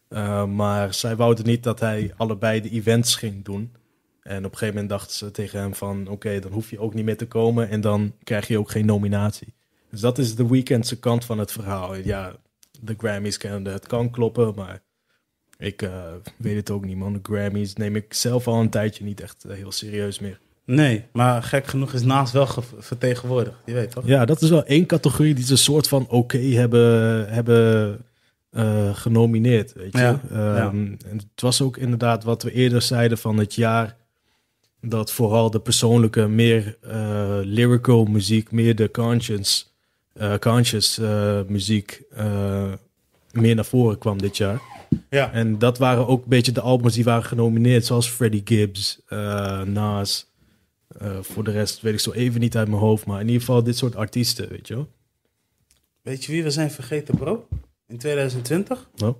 Eh, maar zij wouden niet dat hij allebei de events ging doen. En op een gegeven moment dachten ze tegen hem van... oké, dan hoef je ook niet meer te komen en dan krijg je ook geen nominatie. Dus dat is de weekendse kant van het verhaal. Ja, de Grammys kan het kan kloppen, maar ik eh, weet het ook niet, man. De Grammys neem ik zelf al een tijdje niet echt eh, heel serieus meer. Nee, maar gek genoeg is Naast wel vertegenwoordigd. Je weet toch? Ja, dat is wel één categorie die ze een soort van oké hebben, hebben eh, genomineerd. Weet je? ja. Ehm, en het was ook inderdaad wat we eerder zeiden van het jaar dat vooral de persoonlijke, meer lyrical muziek, meer de conscience eh, conscious eh, muziek eh, meer naar voren kwam dit jaar. Ja. En dat waren ook een beetje de albums die waren genomineerd, zoals Freddie Gibbs, Nas. voor de rest weet ik zo even niet uit mijn hoofd, maar in ieder geval dit soort artiesten, weet je wel. Weet je wie we zijn vergeten, bro? In 2020? Nou. Oh.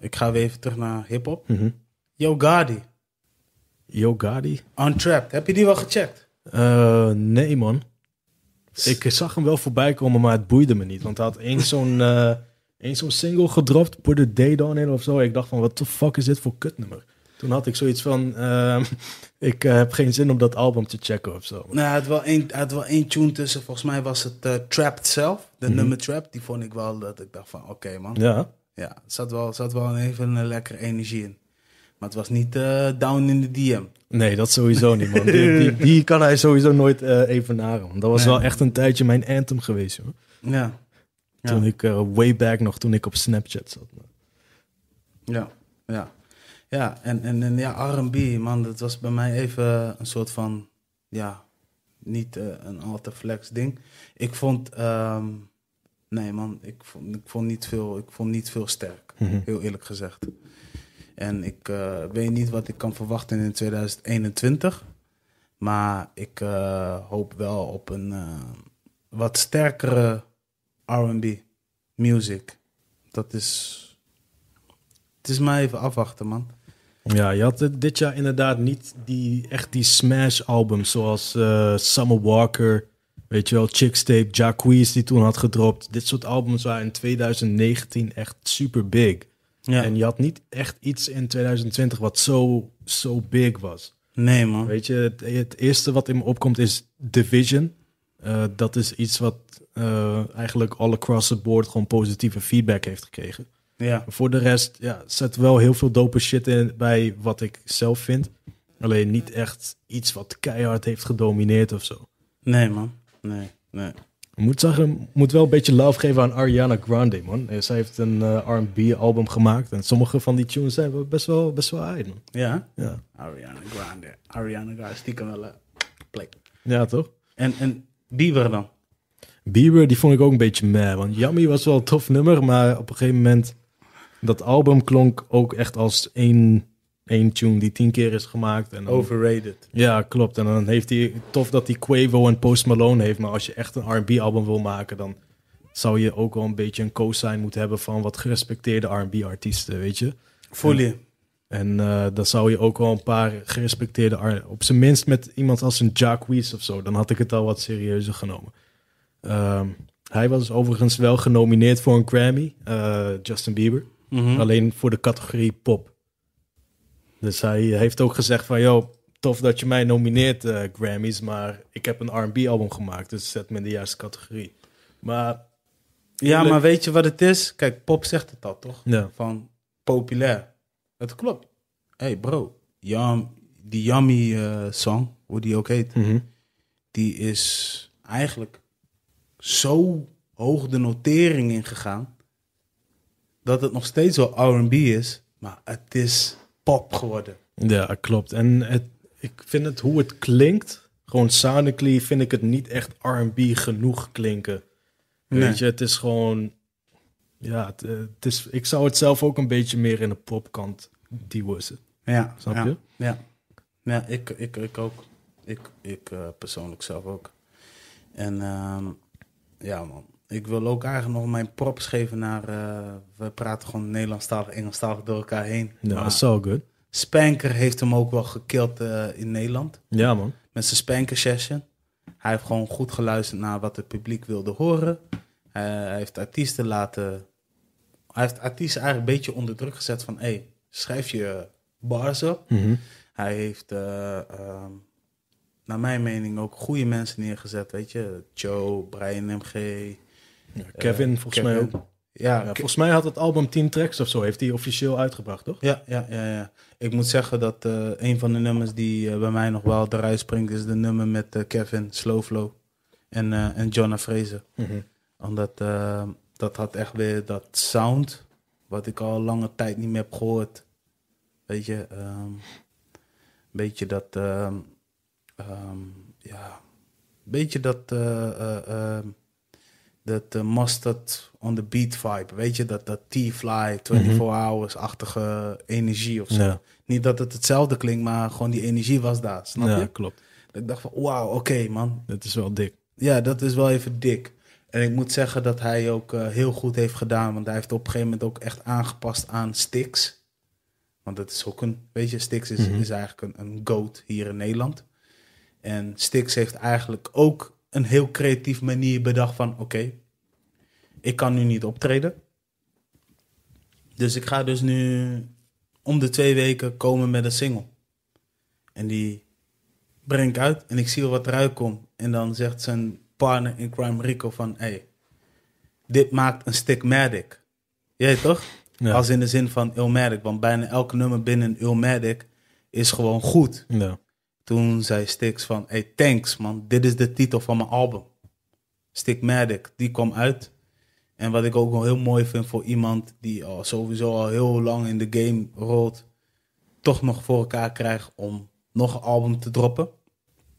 Ik ga weer even terug naar hip-hop. Mhm. Yo Gotti. Yo Gotti? Untrapped. Heb je die wel gecheckt? nee, man. Ik zag hem wel voorbij komen, maar het boeide me niet. Want hij had één zo'n uh, zo'n single gedropt, Put the Day Down in of zo. Ik dacht van, wat de fuck is dit voor kutnummer? Toen had ik zoiets van, ehm, ik eh, heb geen zin om dat album te checken of zo. Nou, hij had wel één, wel tune tussen. Volgens mij was het eh, Trapped zelf, de mhm. nummer trap Die vond ik wel dat ik dacht van, oké man. Ja. Ja, er zat wel, zat wel even een lekkere energie in. Maar het was niet eh, down in de DM. Nee, dat sowieso niet, man. Die, die, kan hij sowieso nooit even eh, evenaren. Dat was wel echt een tijdje mijn anthem geweest, hoor. Ja. Toen ik, eh, way back nog, toen ik op Snapchat zat. Ja, ja. Ja, en, en, en ja, R&B, man, dat was bij mij even een soort van, ja, niet een al te flex ding. Ik vond, ehm, nee man, ik vond, ik vond niet veel, ik vond niet veel sterk, mhm. heel eerlijk gezegd. En ik eh, weet niet wat ik kan verwachten in 2021. Maar ik eh, hoop wel op een eh, wat sterkere RB music. Dat is. Het is maar even afwachten, man. Ja, je had dit jaar inderdaad niet die, echt die smash-albums zoals Summer Walker. Weet je wel, Chicks Tape, Jacquees die toen had gedropt. Dit soort albums waren in 2019 echt super big. Ja. En je had niet echt iets in 2020 wat zo, zo big was. Nee, man. Weet je, het, eerste wat in me opkomt is Division. Eh, dat is iets wat uh, eigenlijk all across the board gewoon positieve feedback heeft gekregen. Ja. Voor de rest ja, zet wel heel veel dope shit in bij wat ik zelf vind. Alleen niet echt iets wat keihard heeft gedomineerd of zo. Nee, man. Nee, nee. Ik moet, zeggen, moet wel een beetje love geven aan Ariana Grande, man. Eh, zij heeft een eh, R&B-album gemaakt. En sommige van die tunes zijn best wel, best wel uit, Ja? ja? Ariana Grande. Ariana Grande, stiekem wel een plek. Ja, toch? En, en Bieber dan? Bieber, die vond ik ook een beetje meh. Want Yummy was wel een tof nummer, maar op een gegeven moment... Dat album klonk ook echt als één één tune die tien keer is gemaakt. En dan, Overrated. Ja, klopt. En dan heeft hij, tof dat hij Quavo en Post Malone heeft, maar als je echt een R&B album wil maken, dan zou je ook wel een beetje een co-sign moeten hebben van wat gerespecteerde R&B artiesten, weet je. Voel je. En eh, dan zou je ook wel een paar gerespecteerde, op zijn minst met iemand als een Jacques of zo, dan had ik het al wat serieuzer genomen. Ehm, hij was overigens wel genomineerd voor een Grammy, eh, Justin Bieber. Mhm. Alleen voor de categorie pop. Dus hij heeft ook gezegd van, joh, tof dat je mij nomineert, uh, Grammys, maar ik heb een R&B-album gemaakt, dus zet me in de juiste categorie. Maar... Ja, maar weet je wat het is? Kijk, pop zegt het al, toch? Van populair. Het klopt. hey bro, die Yummy uh, song, hoe die ook heet, mhm. die is eigenlijk zo hoog de notering ingegaan dat het nog steeds wel R&B is, maar het is pop geworden. Ja, klopt. En het, ik vind het hoe het klinkt, gewoon sonically vind ik het niet echt R&B genoeg klinken. Weet je, het is gewoon, ja, eh, het, is, ik zou het zelf ook een beetje meer in de popkant duwen. Ja, snap ja, je? Ja, ja ik, ik, ik ook. Ik, ik eh, persoonlijk zelf ook. En ehm, ja man, ik wil ook eigenlijk nog mijn props geven naar. Eh, we praten gewoon Nederlandstalig, Engelstalig door elkaar heen. Ja, dat ah. is zo goed. Spanker heeft hem ook wel gekild eh, in Nederland. Ja, man. Met zijn Spanker Session. Hij heeft gewoon goed geluisterd naar wat het publiek wilde horen. Eh, hij heeft artiesten laten. Hij heeft artiesten eigenlijk een beetje onder druk gezet van: hé, hey, schrijf je bars op. Mhm. Hij heeft. Ehm, naar mijn mening ook goede mensen neergezet, weet je. Joe, Brian MG, eh, Kevin, volgens mij ook. Ja, volgens mij had het album 10 tracks of zo, heeft hij officieel uitgebracht, toch? Ja, ja, ja. ja. Ik moet zeggen dat eh, een van de nummers die eh, bij mij nog wel eruit springt, is de nummer met Kevin, Slowflow en, uh, en Jonna Fraser. Mhm. Omdat dat had echt weer dat sound, wat ik al lange tijd niet meer heb gehoord. Weet je, um, beetje dat, um, um, ja, beetje dat dat uh, mustard on the beat vibe. Weet je, dat, dat T-fly, 24-hours-achtige mhm. energie of zo. Niet dat het hetzelfde klinkt, maar gewoon die energie was daar, snap ja, klopt. Ik dacht van, wauw, oké man. Dat is wel dik. Ja, dat is wel even dik. En ik moet zeggen dat hij ook eh, heel goed heeft gedaan. Want hij heeft op een gegeven moment ook echt aangepast aan Stix. Want dat is ook een, weet je, Stix is, mhm. is eigenlijk een, een goat hier in Nederland. En Stix heeft eigenlijk ook een heel creatief manier bedacht van... oké, ik kan nu niet optreden. Dus ik ga dus nu om de twee weken komen met een single. En die breng ik uit en ik zie wat eruit komt. En dan zegt zijn partner in crime Rico van... Hey, dit maakt een stigmatic. Jij toch? Ja. Als in de zin van Illmatic. Want bijna elk nummer binnen Illmatic is gewoon goed. Ja. Toen zei Stix van, hey thanks man, dit is de titel van mijn album. Stigmatic, die kwam uit. En wat ik ook wel heel mooi vind voor iemand die al sowieso al heel lang in de game rolt, toch nog voor elkaar krijgt om nog een album te droppen.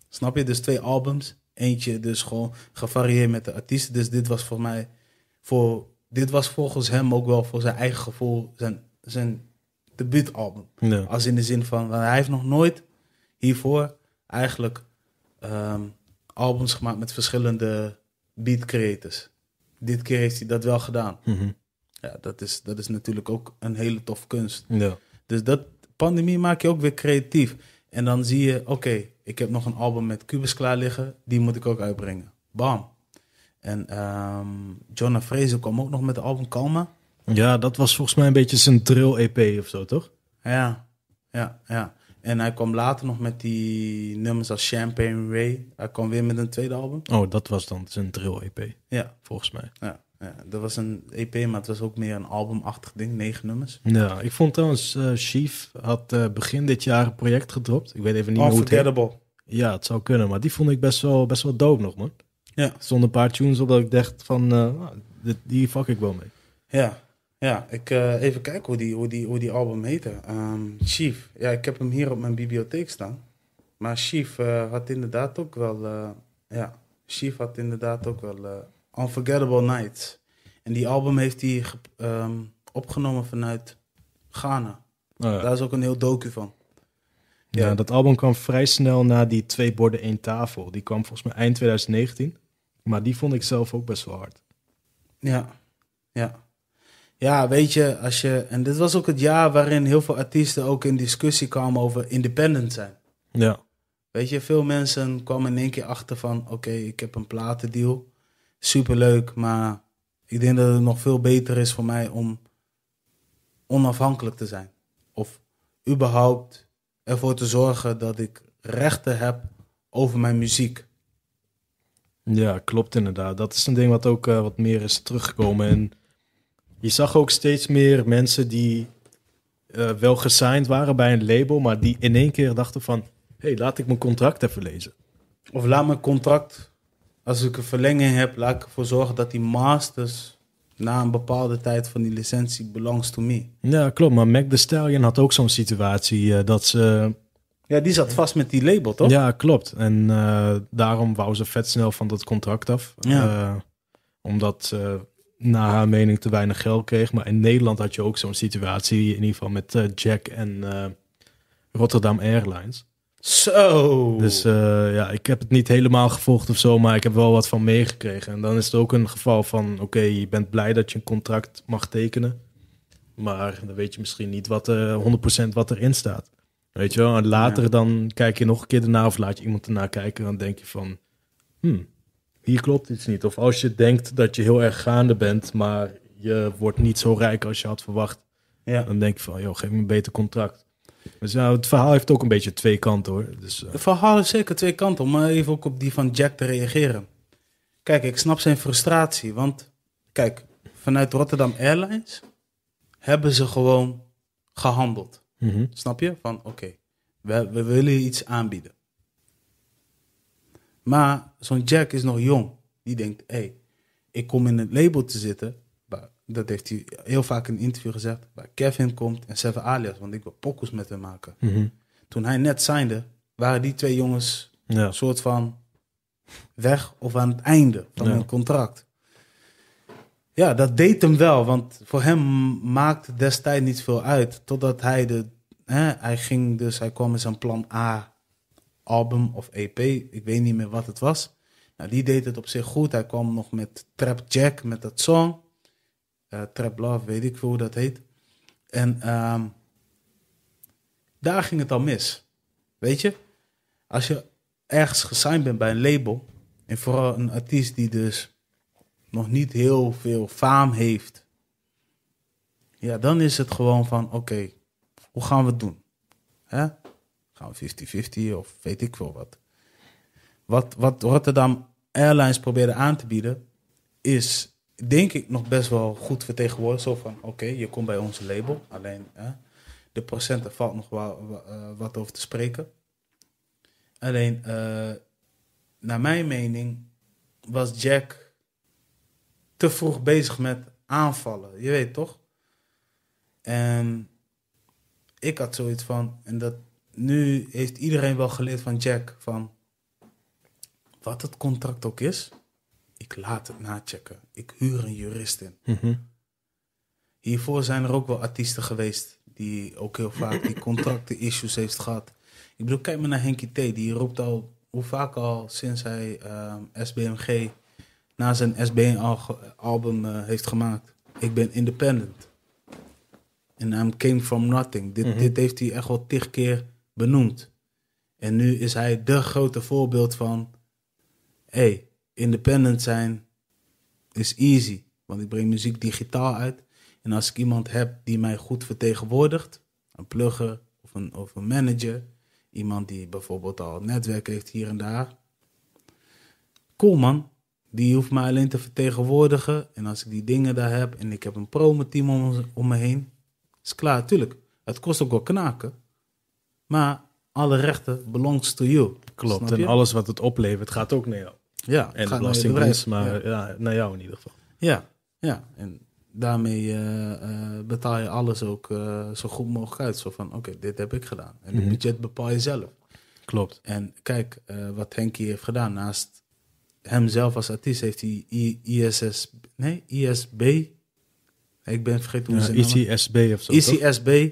Snap je? Dus twee albums. Eentje dus gewoon gevarieerd met de artiesten. Dus dit was voor mij, voor, dit was volgens hem ook wel voor zijn eigen gevoel zijn, zijn debuutalbum. Als in de zin van, hij heeft nog nooit hiervoor eigenlijk ehm, albums gemaakt met verschillende beat creators. Dit keer heeft hij dat wel gedaan. Mhm. Ja, dat is, dat is natuurlijk ook een hele tof kunst. Ja. Dus dat pandemie maak je ook weer creatief. En dan zie je, oké, ik heb nog een album met Cubus klaar liggen, die moet ik ook uitbrengen. Bam. En um, Jonah Fraser kwam ook nog met de album Kalma. Ja, dat was volgens mij een beetje zijn drill-EP of zo, toch? Ja, ja, ja. En hij kwam later nog met die nummers als Champagne Ray. Hij kwam weer met een tweede album. Oh, dat was dan zijn drill-EP. Ja. Volgens mij. Ja, ja, dat was een EP, maar het was ook meer een albumachtig ding. Negen nummers. Ja, ik vond trouwens, eh, Chief had eh, begin dit jaar een project gedropt. Ik weet even niet oh, hoe het heet. Ja, het zou kunnen, maar die vond ik best wel, best wel dope nog, man. Ja. Zonder een paar tunes op dat ik dacht van, eh, nou, die fuck ik wel mee. Ja, ja, ik, eh, even kijken hoe die, hoe die, hoe die album heette. Ehm, Chief. Ja, ik heb hem hier op mijn bibliotheek staan. Maar Chief uh, had inderdaad ook wel... Eh, ja, Chief had inderdaad ook wel Unforgettable Nights. En die album heeft hij ehm, opgenomen vanuit Ghana. Oh, ja. Daar is ook een heel docu van. Ja. dat album kwam vrij snel na die Twee Borden één Tafel. Die kwam volgens mij eind 2019. Maar die vond ik zelf ook best wel hard. Ja, ja. Ja, weet je, als je. En dit was ook het jaar waarin heel veel artiesten ook in discussie kwamen over independent zijn. Ja. Weet je, veel mensen kwamen in één keer achter van: oké, ik heb een platendeal. Superleuk, maar ik denk dat het nog veel beter is voor mij om onafhankelijk te zijn. Of überhaupt ervoor te zorgen dat ik rechten heb over mijn muziek. Ja, klopt inderdaad. Dat is een ding wat ook eh, wat meer is teruggekomen in je zag ook steeds meer mensen die eh, wel gesigned waren bij een label, maar die in één keer dachten van, hé, hey, laat ik mijn contract even lezen. Of laat mijn contract, als ik een verlenging heb, laat ik ervoor zorgen dat die masters na een bepaalde tijd van die licentie belongs to me. Ja, klopt. Maar Mac The Stallion had ook zo'n situatie eh, dat ze... Ja, die zat vast met die label, toch? Ja, klopt. En eh, daarom wou ze vet snel van dat contract af. Ja. omdat naar haar mening te weinig geld kreeg. Maar in Nederland had je ook zo'n situatie, in ieder geval met eh, Jack en eh, Rotterdam Airlines. Zo! Dus eh, ja, ik heb het niet helemaal gevolgd of zo, maar ik heb wel wat van meegekregen. En dan is het ook een geval van, oké, je bent blij dat je een contract mag tekenen. Maar dan weet je misschien niet wat, 100% wat erin staat. Weet je wel, en later dan kijk je nog een keer ernaar of laat je iemand ernaar kijken. Dan denk je van, hmm, hier klopt iets niet. Of als je denkt dat je heel erg gaande bent, maar je wordt niet zo rijk als je had verwacht. Ja. Dan denk je van, joh, geef me een beter contract. Dus nou, het verhaal heeft ook een beetje twee kanten hoor. Dus, uh... Het verhaal heeft zeker twee kanten, om even ook op die van Jack te reageren. Kijk, ik snap zijn frustratie, want kijk, vanuit Rotterdam Airlines hebben ze gewoon gehandeld. Mhm. Snap je? Van oké, we, we willen iets aanbieden. Maar zo'n Jack is nog jong. Die denkt, hé, hey, ik kom in het label te zitten. Dat heeft hij heel vaak in een interview gezegd. Waar Kevin komt en Seven Alias. Want ik wil pokus met hem maken. Mhm. Toen hij net signde, waren die twee jongens een soort van weg of aan het einde van ja. hun contract. Ja, dat deed hem wel. Want voor hem maakte destijds niet veel uit. Totdat hij de... Hè, hij ging dus, hij kwam met zijn plan A album of EP, ik weet niet meer wat het was. Nou, die deed het op zich goed. Hij kwam nog met Trap Jack, met dat song. Eh, Trap Love, weet ik veel hoe dat heet. En ehm, daar ging het al mis. Weet je, als je ergens gesigned bent bij een label, en vooral een artiest die dus nog niet heel veel faam heeft, ja, dan is het gewoon van: oké, hoe gaan we het doen? Hè? Gaan we 50-50 of weet ik veel wat. wat. Wat Rotterdam Airlines probeerde aan te bieden, is denk ik nog best wel goed vertegenwoordigd. Zo van, oké, je komt bij ons label. Alleen hè, de procenten valt nog wel eh, wat over te spreken. Alleen, eh, naar mijn mening, was Jack te vroeg bezig met aanvallen. Je weet toch? En ik had zoiets van, en dat nu heeft iedereen wel geleerd van Jack van wat het contract ook is, ik laat het nachecken. Ik huur een jurist in. Mhm. Hiervoor zijn er ook wel artiesten geweest die ook heel vaak die contracten issues heeft gehad. Ik bedoel, kijk maar naar Henkie T. Die roept al, hoe vaak al sinds hij ehm, SBMG na zijn SBN album eh, heeft gemaakt. Ik ben independent. En I came from nothing. Mhm. Dit, heeft hij echt wel tig keer benoemd. En nu is hij de grote voorbeeld van: hey, independent zijn is easy. Want ik breng muziek digitaal uit. En als ik iemand heb die mij goed vertegenwoordigt, een plugger of een, of een manager, iemand die bijvoorbeeld al netwerk heeft hier en daar. Cool man, die hoeft mij alleen te vertegenwoordigen. En als ik die dingen daar heb en ik heb een promo-team om, om me heen, is klaar, tuurlijk. Het kost ook wel knaken. Maar alle rechten belongs to you. Klopt. En alles wat het oplevert gaat ook naar jou. Ja, en de belastingdienst, maar ja. naar jou in ieder geval. Ja, ja. En daarmee eh, eh, betaal je alles ook eh, zo goed mogelijk uit. Zo van, oké, dit heb ik gedaan. En het mhm. budget bepaal je zelf. Klopt. En kijk, wat Henkie heeft gedaan, naast hemzelf als artiest heeft hij ISS, nee, ISB. Ik ben vergeten hoe ze ja, ICSB of zo. ICSB,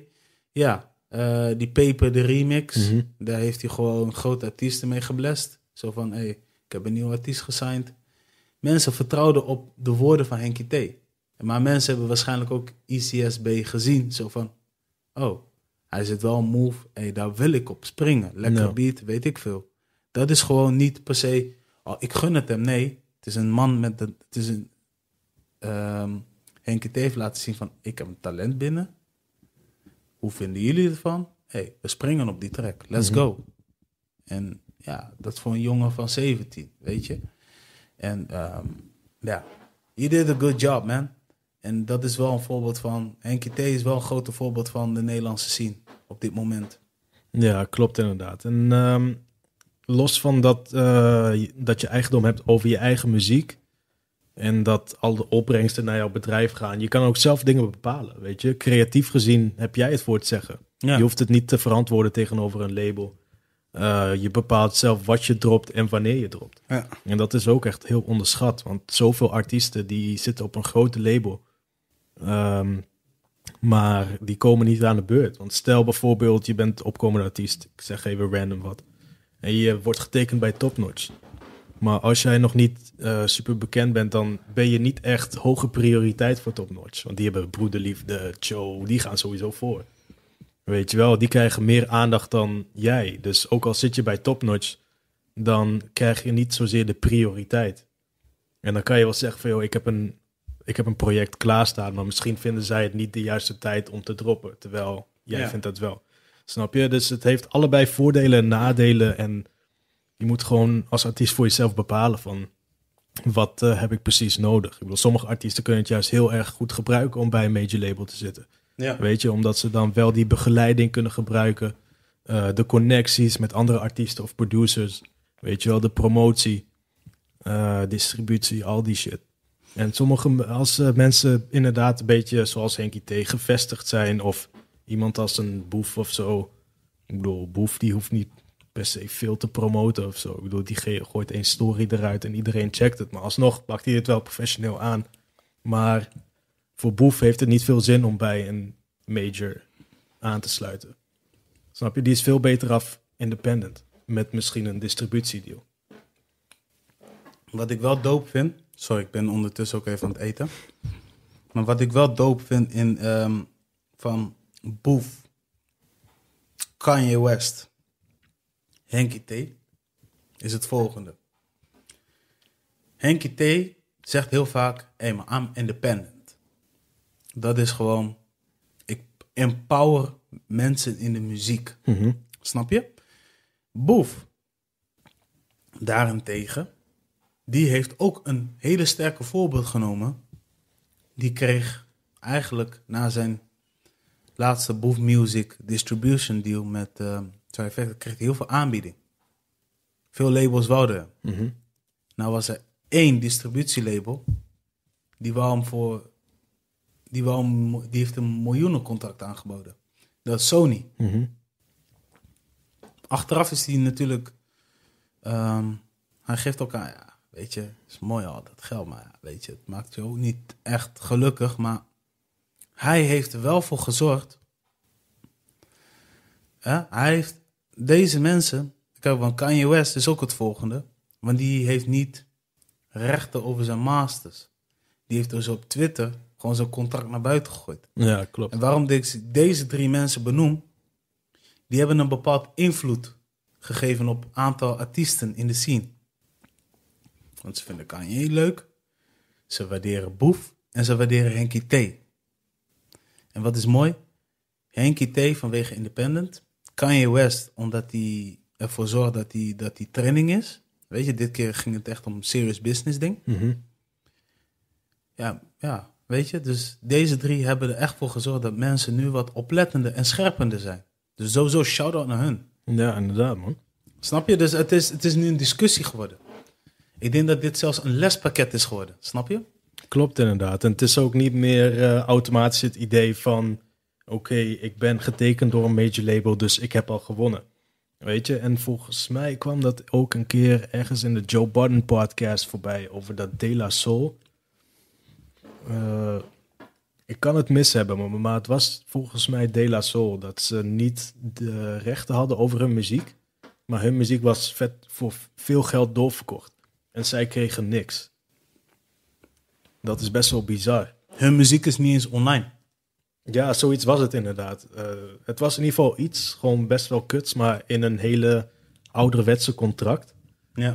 ja. Eh, die Paper, de remix, mhm. daar heeft hij gewoon grote artiesten mee geblest. Zo van, hé, hey, ik heb een nieuw artiest gesigned. Mensen vertrouwden op de woorden van Henky T. Maar mensen hebben waarschijnlijk ook ICSB gezien. Zo van, oh, hij zit wel een move. Hé, hey, daar wil ik op springen. Lekker no. beat, weet ik veel. Dat is gewoon niet per se, oh, ik gun het hem. Nee, het is een man met, de, het is een... Um, Henkie T heeft laten zien van, ik heb een talent binnen. Hoe vinden jullie ervan? hey, we springen op die track. Let's mhm. go. En ja, dat voor een jongen van 17, weet je. En ehm, ja, um, you did a good job, man. En dat is wel een voorbeeld van... Henkie T is wel een grote voorbeeld van de Nederlandse scene op dit moment. Ja, klopt inderdaad. En ehm, los van dat, eh, dat je eigendom hebt over je eigen muziek... En dat al de opbrengsten naar jouw bedrijf gaan. Je kan ook zelf dingen bepalen, weet je. Creatief gezien heb jij het woord zeggen. Je hoeft het niet te verantwoorden tegenover een label. Eh, je bepaalt zelf wat je dropt en wanneer je dropt. Ja. En dat is ook echt heel onderschat. Want zoveel artiesten die zitten op een grote label. Ehm, maar die komen niet aan de beurt. Want stel bijvoorbeeld, je bent opkomende artiest. Ik zeg even random wat. En je wordt getekend bij Topnotch. Maar als jij nog niet uh, eh, super bekend bent, dan ben je niet echt hoge prioriteit voor topnotch. Want die hebben broederliefde, show, die gaan sowieso voor. Weet je wel, die krijgen meer aandacht dan jij. Dus ook al zit je bij topnotch, dan krijg je niet zozeer de prioriteit. En dan kan je wel zeggen van, joh, ik heb een, ik heb een project klaarstaan, maar misschien vinden zij het niet de juiste tijd om te droppen. Terwijl jij vindt dat wel. Snap je? Dus het heeft allebei voordelen en nadelen en je moet gewoon als artiest voor jezelf bepalen van wat eh, heb ik precies nodig. Ik bedoel, sommige artiesten kunnen het juist heel erg goed gebruiken om bij een major label te zitten. Ja. Weet je, omdat ze dan wel die begeleiding kunnen gebruiken, eh, de connecties met andere artiesten of producers, weet je wel, de promotie, eh, distributie, al die shit. En sommige, als mensen inderdaad een beetje zoals Henky T gevestigd zijn of iemand als een boef of zo. Ik bedoel, boef die hoeft niet per se veel te promoten of zo. Ik bedoel, die gooit één story eruit en iedereen checkt het. Maar alsnog pakt hij het wel professioneel aan. Maar voor Boef heeft het niet veel zin om bij een major aan te sluiten. Snap je? Die is veel beter af independent. Met misschien een distributiedeal. Wat ik wel doop vind. Sorry, ik ben ondertussen ook even aan het eten. Maar wat ik wel doop vind in ehm, van Boef, Kanye West Henkie T, is het volgende. Henkie T zegt heel vaak, hey, maar I'm independent. Dat is gewoon, ik empower mensen in de muziek. Mhm. Snap je? Boef, daarentegen, die heeft ook een hele sterke voorbeeld genomen. Die kreeg eigenlijk na zijn laatste Boef Music Distribution deal met... Eh, Johnny hij kreeg heel veel aanbieding. Veel labels wilden hem. Mhm. Nou was er één distributielabel die wou hem voor... Die, wou hem, die heeft een miljoenencontract aangeboden. Dat is Sony. Mhm. Achteraf is hij natuurlijk... Ehm, hij geeft elkaar... Ja, weet je, is mooi al dat geld, maar ja, weet je, het maakt je ook niet echt gelukkig. Maar hij heeft er wel voor gezorgd. Hè? Hij heeft deze mensen, kijk, van Kanye West is ook het volgende, want die heeft niet rechten over zijn masters. Die heeft dus op Twitter gewoon zijn contract naar buiten gegooid. Ja, klopt. En waarom ik deze drie mensen benoem, die hebben een bepaald invloed gegeven op aantal artiesten in de scene. Want ze vinden Kanye leuk, ze waarderen Boef en ze waarderen Henky T. En wat is mooi, Henky T vanwege Independent Kanye West, omdat hij ervoor zorgt dat hij dat die training is. Weet je, dit keer ging het echt om serious business ding. Mhm. Ja, ja, weet je. Dus deze drie hebben er echt voor gezorgd dat mensen nu wat oplettender en scherpender zijn. Dus sowieso shout-out naar hun. Ja, inderdaad, man. Snap je? Dus het is, het is nu een discussie geworden. Ik denk dat dit zelfs een lespakket is geworden. Snap je? Klopt inderdaad. En het is ook niet meer eh, automatisch het idee van oké, ik ben getekend door een major label, dus ik heb al gewonnen. Weet je, en volgens mij kwam dat ook een keer ergens in de Joe Budden podcast voorbij over dat De La Soul. Eh, ik kan het mis hebben, maar, het was volgens mij De La Soul. Dat ze niet de rechten hadden over hun muziek. Maar hun muziek was vet voor veel geld doorverkocht. En zij kregen niks. Dat is best wel bizar. Hun muziek is niet eens online. Ja, zoiets was het inderdaad. Eh, het was in ieder geval iets, gewoon best wel kuts, maar in een hele ouderwetse contract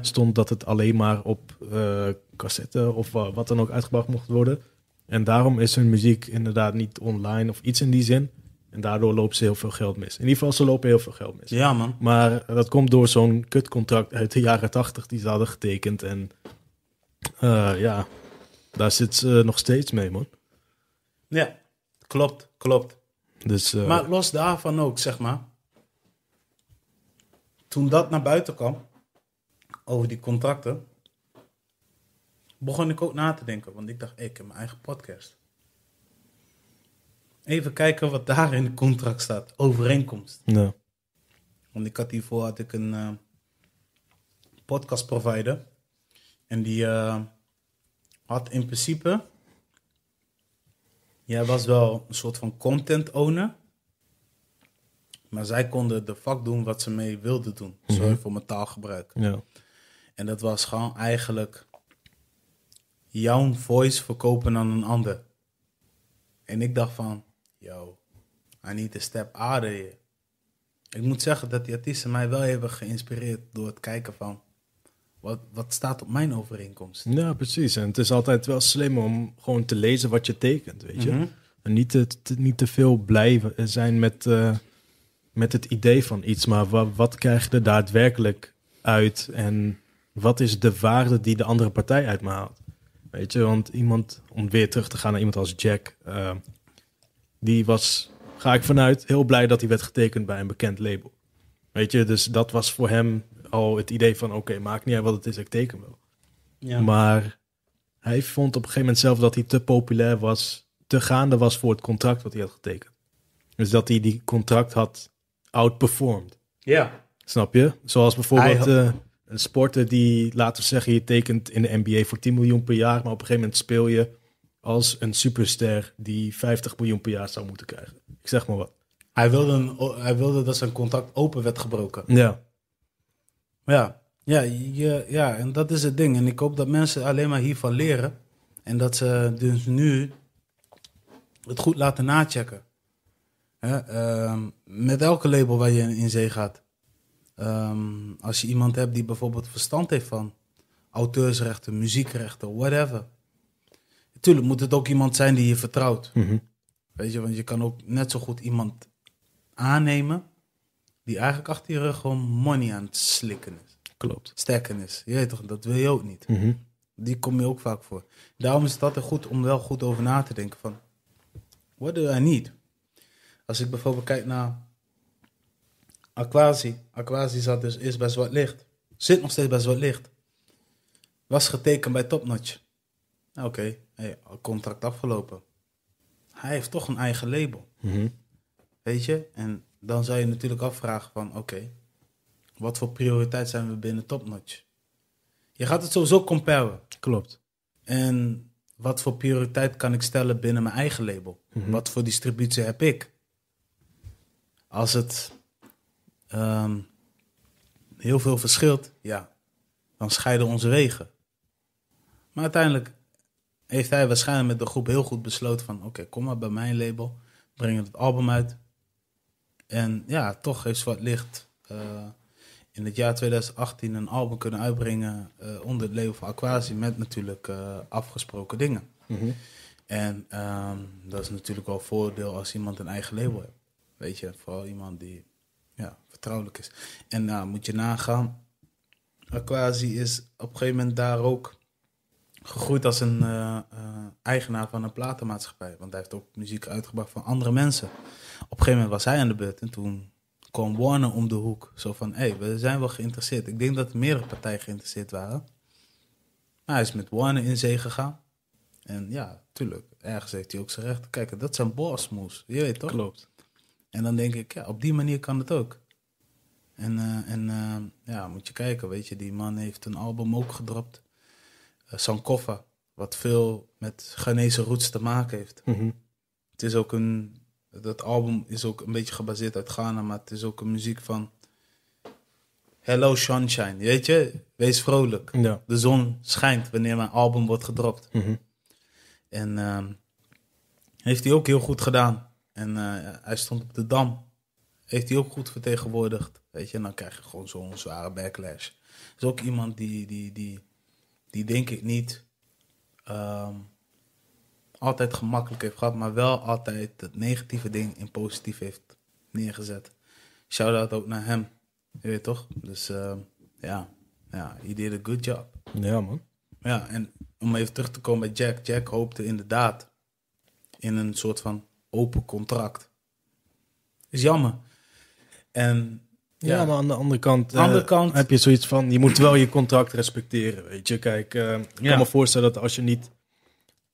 stond dat het alleen maar op uh, cassette of wat dan ook uitgebracht mocht worden. En daarom is hun muziek inderdaad niet online of iets in die zin. En daardoor loopt ze heel veel geld mis. In ieder geval, ze lopen heel veel geld mis. Ja, man. Maar dat komt door zo'n kutcontract uit de jaren tachtig die ze hadden getekend. En eh, ja, daar zit ze nog steeds mee, man. Ja, Klopt, klopt. Dus, eh, Maar los daarvan ook, zeg maar. Toen dat naar buiten kwam, over die contracten, begon ik ook na te denken. Want ik dacht, ik heb mijn eigen podcast. Even kijken wat daar in het contract staat. Overeenkomst. Ja. Want ik had hiervoor had ik een eh, podcast provider. En die eh, had in principe Jij was wel een soort van content owner. Maar zij konden de vak doen wat ze mee wilden doen. Mm voor mijn taalgebruik. Ja. En dat was gewoon eigenlijk jouw voice verkopen aan een ander. En ik dacht van, yo, I need a step out Ik moet zeggen dat die artiesten mij wel hebben geïnspireerd door het kijken van wat, wat staat op mijn overeenkomst? Ja, precies. En het is altijd wel slim om gewoon te lezen wat je tekent, weet je. Mhm. En niet te, niet te veel blij zijn met, eh, met het idee van iets, maar wat, krijg je er daadwerkelijk uit en wat is de waarde die de andere partij uit me haalt? Weet je, want iemand, om weer terug te gaan naar iemand als Jack, eh, die was, ga ik vanuit, heel blij dat hij werd getekend bij een bekend label. Weet je, dus dat was voor hem al het idee van: oké, okay, maakt niet uit wat het is, ik teken wel. Ja. Maar hij vond op een gegeven moment zelf dat hij te populair was, te gaande was voor het contract wat hij had getekend. Dus dat hij die contract had outperformed. Ja. Snap je? Zoals bijvoorbeeld eh, een sporter die, laten zeggen, je tekent in de NBA voor 10 miljoen per jaar, maar op een gegeven moment speel je als een superster die 50 miljoen per jaar zou moeten krijgen. Ik zeg maar wat. Hij wilde, een, hij wilde dat zijn contract open werd gebroken. Ja. Ja, ja, ja, ja, en dat is het ding. En ik hoop dat mensen alleen maar hiervan leren. En dat ze dus nu het goed laten nachecken. Hè? Ehm, met elke label waar je in zee gaat. Ehm, als je iemand hebt die bijvoorbeeld verstand heeft van auteursrechten, muziekrechten, whatever. Natuurlijk moet het ook iemand zijn die je vertrouwt. Mhm. Weet je, want je kan ook net zo goed iemand aannemen die eigenlijk achter je rug gewoon money aan het slikken is. Klopt. Stekken is. Je weet toch, dat wil je ook niet. Mhm. Die kom je ook vaak voor. Daarom is het altijd goed om wel goed over na te denken van, what do I need? Als ik bijvoorbeeld kijk naar Aquasi. Aquasi zat dus eerst bij Zwart Licht. Zit nog steeds bij Zwart Licht. Was getekend bij Topnotch. Nou, oké, okay. hey, contract afgelopen. Hij heeft toch een eigen label. Mhm. Weet je? En dan zou je natuurlijk afvragen van oké, wat voor prioriteit zijn we binnen topnotch? Je gaat het sowieso comparen. Klopt. En wat voor prioriteit kan ik stellen binnen mijn eigen label? Mhm. Wat voor distributie heb ik? Als het ehm, heel veel verschilt, ja, dan scheiden onze wegen. Maar uiteindelijk heeft hij waarschijnlijk met de groep heel goed besloten van... oké, kom maar bij mijn label, breng het album uit... En ja, toch heeft Zwart Licht eh, in het jaar 2018 een album kunnen uitbrengen eh, onder het label van Aquasi met natuurlijk eh, afgesproken dingen. Mhm. En ehm, dat is natuurlijk wel een voordeel als iemand een eigen label heeft, Weet je, vooral iemand die ja, vertrouwelijk is. En nou moet je nagaan, Aquasi is op een gegeven moment daar ook gegroeid als een eh, eh, eigenaar van een platenmaatschappij. Want hij heeft ook muziek uitgebracht van andere mensen. Op een gegeven moment was hij aan de beurt en toen kwam Warner om de hoek. Zo van, hé, hey, we zijn wel geïnteresseerd. Ik denk dat meerdere partijen geïnteresseerd waren. Maar hij is met Warner in zee gegaan. En ja, tuurlijk, ergens heeft hij ook zijn recht. Kijk, dat zijn boss moves, je weet toch? Klopt. En dan denk ik, ja, op die manier kan het ook. En, eh, en ja, moet je kijken, weet je, die man heeft een album ook gedropt. Eh, Sankoffa, wat veel met Ghanese roots te maken heeft. Mhm. Het is ook een, dat album is ook een beetje gebaseerd uit Ghana, maar het is ook een muziek van Hello Sunshine, weet je, wees vrolijk. De zon schijnt wanneer mijn album wordt gedropt. Mm En ehm, heeft hij ook heel goed gedaan. En eh, hij stond op de Dam. Heeft hij ook goed vertegenwoordigd. Weet je, en dan krijg je gewoon zo'n zware backlash. Is ook iemand die, die, die die denk ik niet um, altijd gemakkelijk heeft gehad, maar wel altijd het negatieve ding in positief heeft neergezet. Shout-out ook naar hem, je weet toch? Dus ehm, ja, ja, he did a good job. Ja, man. Ja, en om even terug te komen bij Jack. Jack hoopte inderdaad in een soort van open contract. Is jammer. En ja, maar aan de andere kant, andere eh, kant, heb je zoiets van, je moet wel je contract respecteren, weet je. Kijk, eh, ik kan me voorstellen dat als je niet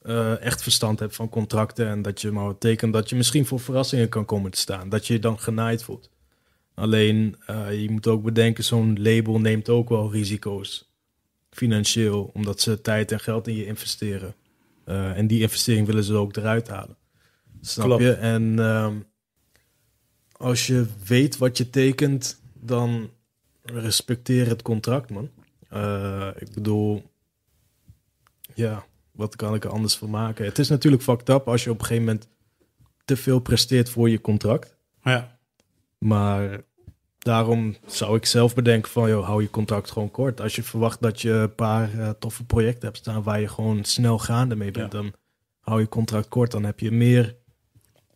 eh, echt verstand hebt van contracten en dat je maar wat tekent, dat je misschien voor verrassingen kan komen te staan. Dat je je dan genaaid voelt. Alleen, je moet ook bedenken, zo'n label neemt ook wel risico's. Financieel, omdat ze tijd en geld in je investeren. en die investering willen ze ook eruit halen. Snap je? En... Ehm, als je weet wat je tekent, dan respecteer het contract, man. Eh, ik bedoel, ja, wat kan ik er anders van maken? Het is natuurlijk fucked up als je op een gegeven moment te veel presteert voor je contract. Ja. Maar daarom zou ik zelf bedenken van, joh, hou je contract gewoon kort. Als je verwacht dat je een paar eh, toffe projecten hebt staan waar je gewoon snel gaande mee bent, dan hou je contract kort. Dan heb je meer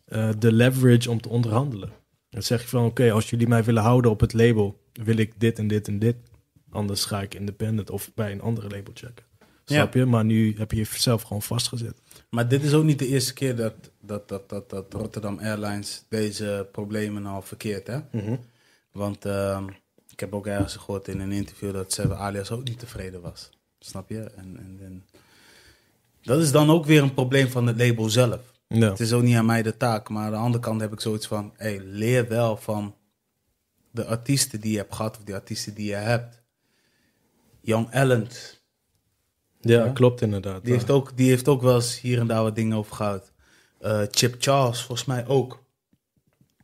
eh, de leverage om te onderhandelen. Dan zeg ik van, oké, als jullie mij willen houden op het label, wil ik dit en dit en dit. Anders ga ik independent of bij een andere label checken. Snap je? Maar nu heb je jezelf gewoon vastgezet. Maar dit is ook niet de eerste keer dat, dat, dat, dat, dat Rotterdam Airlines deze problemen al verkeert. Hè? Mhm. Want ehm, ik heb ook ergens gehoord in een interview dat Seven Alias ook niet tevreden was. Snap je? En, en, en, dat is dan ook weer een probleem van het label zelf. Het is ook niet aan mij de taak. Maar aan de andere kant heb ik zoiets van: hey, leer wel van de artiesten die je hebt gehad of de artiesten die je hebt. Young Allen. Ja, klopt inderdaad. Die, heeft ook, die heeft ook wel eens hier en daar wat dingen over gehad. Eh, Chip Charles, volgens mij ook.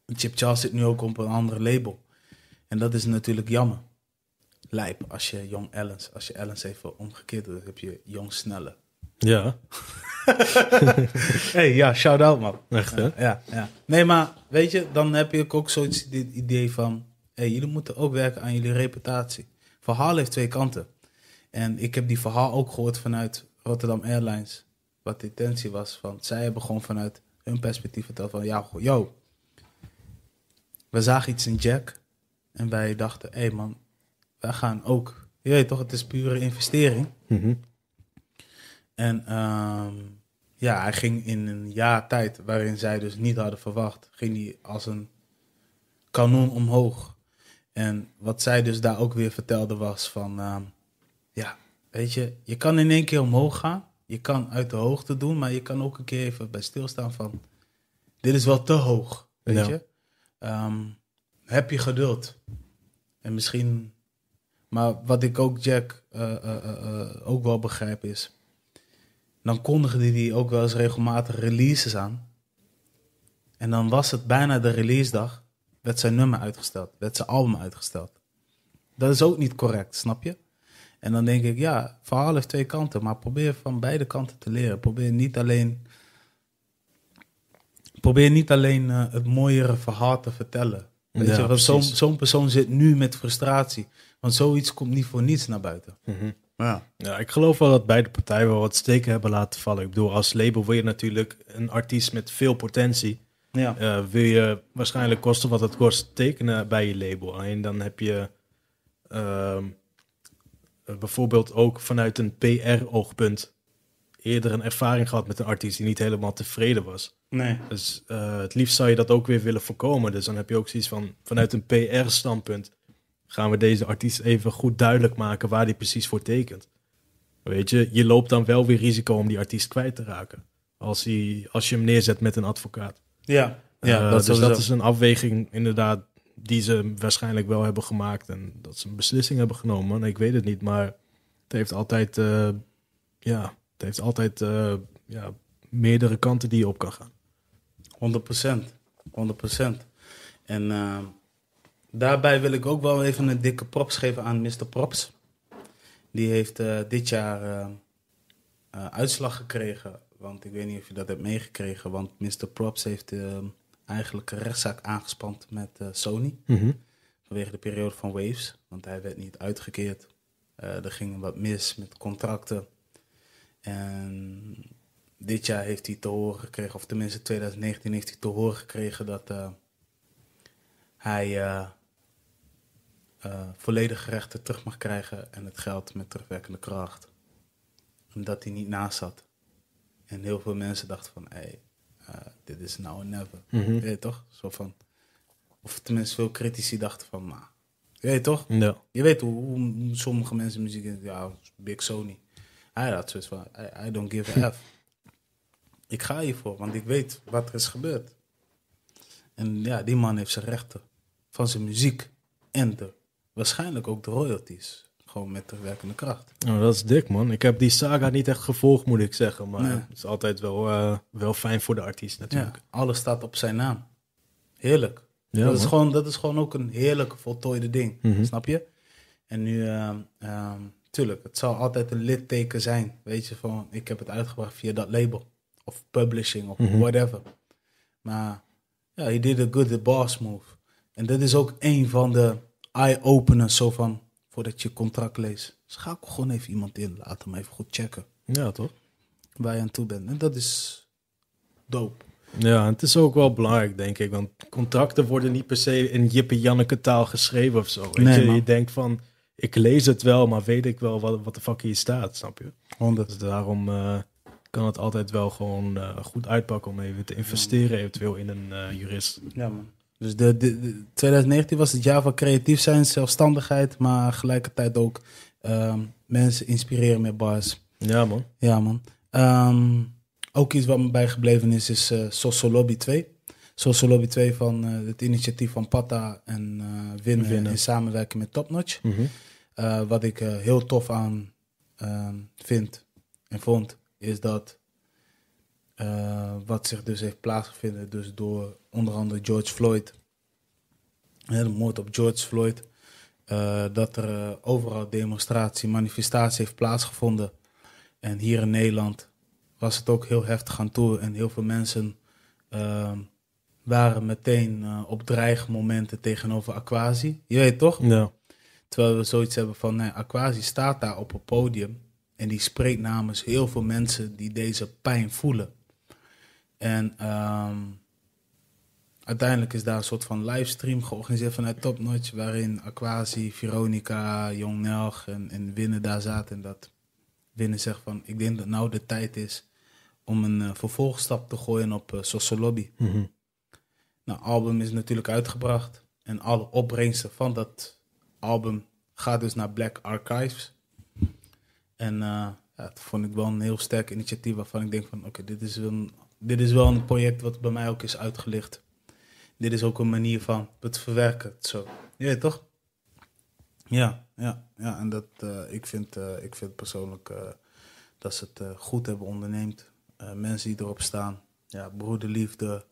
Chip Charles zit nu ook op een andere label. En dat is natuurlijk jammer. Lijp als je Young Allens, als je Allens even omgekeerd doet, heb je Jong Snelle. Ja. hey, ja, shout-out, man. Echt, hè? ja, ja. Nee, maar weet je, dan heb je ook zoiets dit idee van... Hey, jullie moeten ook werken aan jullie reputatie. Verhaal heeft twee kanten. En ik heb die verhaal ook gehoord vanuit Rotterdam Airlines. Wat de intentie was van... Zij hebben gewoon vanuit hun perspectief verteld van... Ja, yo, we zagen iets in Jack. En wij dachten, hé hey man, wij gaan ook. Je weet toch, het is pure investering. Mm -hmm. En um, ja, hij ging in een jaar tijd waarin zij dus niet hadden verwacht, ging hij als een kanon omhoog. En wat zij dus daar ook weer vertelde was van, ehm, ja, weet je, je kan in één keer omhoog gaan, je kan uit de hoogte doen, maar je kan ook een keer even bij stilstaan van, dit is wel te hoog, weet je. Ehm, heb je geduld. En misschien, maar wat ik ook Jack eh, eh, eh, ook wel begrijp is, dan kondigde die ook wel eens regelmatig releases aan. En dan was het bijna de release dag, werd zijn nummer uitgesteld, werd zijn album uitgesteld. Dat is ook niet correct, snap je? En dan denk ik, ja, verhaal heeft twee kanten, maar probeer van beide kanten te leren. Probeer niet alleen, probeer niet alleen eh, het mooiere verhaal te vertellen. Weet je, want zo'n persoon zit nu met frustratie, want zoiets komt niet voor niets naar buiten. Mhm. Ja. ja, ik geloof wel dat beide partijen wel wat steken hebben laten vallen. Ik bedoel, als label wil je natuurlijk een artiest met veel potentie. Ja. Eh, wil je waarschijnlijk kosten wat het kost tekenen bij je label. Alleen dan heb je ehm, bijvoorbeeld ook vanuit een PR-oogpunt eerder een ervaring gehad met een artiest die niet helemaal tevreden was. Nee. Dus eh, het liefst zou je dat ook weer willen voorkomen. Dus dan heb je ook zoiets van vanuit een PR-standpunt gaan we deze artiest even goed duidelijk maken waar die precies voor tekent. Weet je, je loopt dan wel weer risico om die artiest kwijt te raken. Als, hij, als je hem neerzet met een advocaat. Ja, ja eh, dat, dus dat is een afweging inderdaad die ze waarschijnlijk wel hebben gemaakt. En dat ze een beslissing hebben genomen. Ik weet het niet, maar het heeft altijd, eh, ja, het heeft altijd eh, ja, meerdere kanten die je op kan gaan. 100 procent. 100 En ehm, Daarbij wil ik ook wel even een dikke props geven aan Mr. Props. Die heeft eh, dit jaar eh, eh, uitslag gekregen. Want ik weet niet of je dat hebt meegekregen. Want Mr. Props heeft eigenlijk een rechtszaak aangespant met Sony. Mhm. Vanwege de periode van Waves. Want hij werd niet uitgekeerd. er ging wat mis met contracten. En dit jaar heeft hij te horen gekregen, of tenminste 2019 heeft hij te horen gekregen dat hij eh, volledige rechten terug mag krijgen en het geld met terugwerkende kracht. Omdat hij niet naast zat. En heel veel mensen dachten van, hey, eh, dit is nou een never. Mhm. Weet je toch? Zo van, of tenminste veel critici dachten van, maar, nou, je toch? No. Je weet hoe, sommige mensen muziek, ja, Big Sony. Hij had zoiets van, I, don't give a F. ik ga hiervoor, want ik weet wat er is gebeurd. En ja, die man heeft zijn rechten van zijn muziek en de waarschijnlijk ook de royalties. Gewoon met de werkende kracht. Nou, dat is dik, man. Ik heb die saga niet echt gevolgd, moet ik zeggen. Maar het is altijd wel, eh, wel fijn voor de artiest natuurlijk. alles staat op zijn naam. Heerlijk. dat, is gewoon, dat is gewoon ook een heerlijk voltooide ding. Mhm. Snap je? En nu, eh, ehm, tuurlijk, het zal altijd een litteken zijn. Weet je, van ik heb het uitgebracht via dat label. Of publishing of mhm. whatever. Maar ja, he did a good the boss move. En dat is ook een van de eye-opener. Zo van, voordat je contract leest. Schakel dus gewoon even iemand in. Laat hem even goed checken. Ja, toch? Waar je aan toe bent. En dat is dope. Ja, het is ook wel belangrijk, denk ik. Want contracten worden niet per se in Jippe Janneke taal geschreven of zo. nee, je? je denkt van, ik lees het wel, maar weet ik wel wat, de fuck hier staat, snap je? 100. Dus daarom eh, kan het altijd wel gewoon eh, goed uitpakken om even te investeren, eventueel in een eh, jurist. Ja, man. Dus de, 2019 was het jaar van creatief zijn, zelfstandigheid, maar gelijkertijd ook ehm, mensen inspireren met bars. Ja, man. Ja, man. Ehm, ook iets wat me bijgebleven is, is uh, Social Lobby 2. Social Lobby 2 van eh, het initiatief van Pata en Winwin eh, Winnen, in samenwerking met Topnotch. Mm wat ik heel tof aan ehm, vind en vond, is dat eh, wat zich dus heeft plaatsgevonden dus door onder andere George Floyd. de moord op George Floyd. Eh, dat er eh, overal demonstratie, manifestatie heeft plaatsgevonden. En hier in Nederland was het ook heel heftig aan toe. En heel veel mensen waren meteen op dreigmomenten tegenover Aquasi. Je weet toch? Ja. Terwijl we zoiets hebben van, nee, Aquasi staat daar op het podium. En die spreekt namens heel veel mensen die deze pijn voelen. En um, uiteindelijk is daar een soort van livestream georganiseerd vanuit Topnotch, waarin Aquasi, Veronica, Jong Nelg en, en Winnen daar zaten. En dat Winnen zegt van, ik denk dat nou de tijd is om een eh, vervolgstap te gooien op uh, eh, Social Lobby. Mhm. Nou, album is natuurlijk uitgebracht en alle opbrengsten van dat album gaat dus naar Black Archives. En eh, dat vond ik wel een heel sterk initiatief waarvan ik denk van, oké, dit is een dit is wel een project wat bij mij ook is uitgelicht. Dit is ook een manier van het verwerken. Zo. weet toch? Ja, ja, ja. En dat, eh, ik, vind, eh, ik vind persoonlijk eh, dat ze het goed hebben onderneemd. mensen die erop staan. Ja, Broederliefde,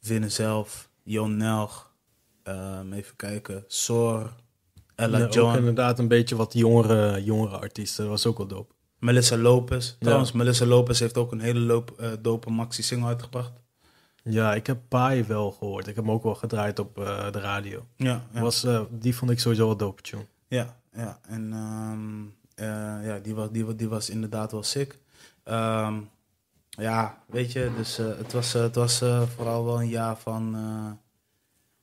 Winnen Zelf, Jon Nelg. Ehm, even kijken, Sore Ella ja, Ook inderdaad een beetje wat jongere, jongere artiesten. Dat was ook wel dope. Melissa Lopez. Trouwens, Melissa Lopez heeft ook een hele loop, uh, dope maxi-single uitgebracht. Ja, ik heb paai wel gehoord. Ik heb hem ook wel gedraaid op eh, de radio. Ja, Was, eh, die vond ik sowieso wel dope tune. Ja, ja. En ehm, ja, die, was, die, die was inderdaad wel sick. Ehm, ja, weet je, dus het was, het was vooral wel een jaar van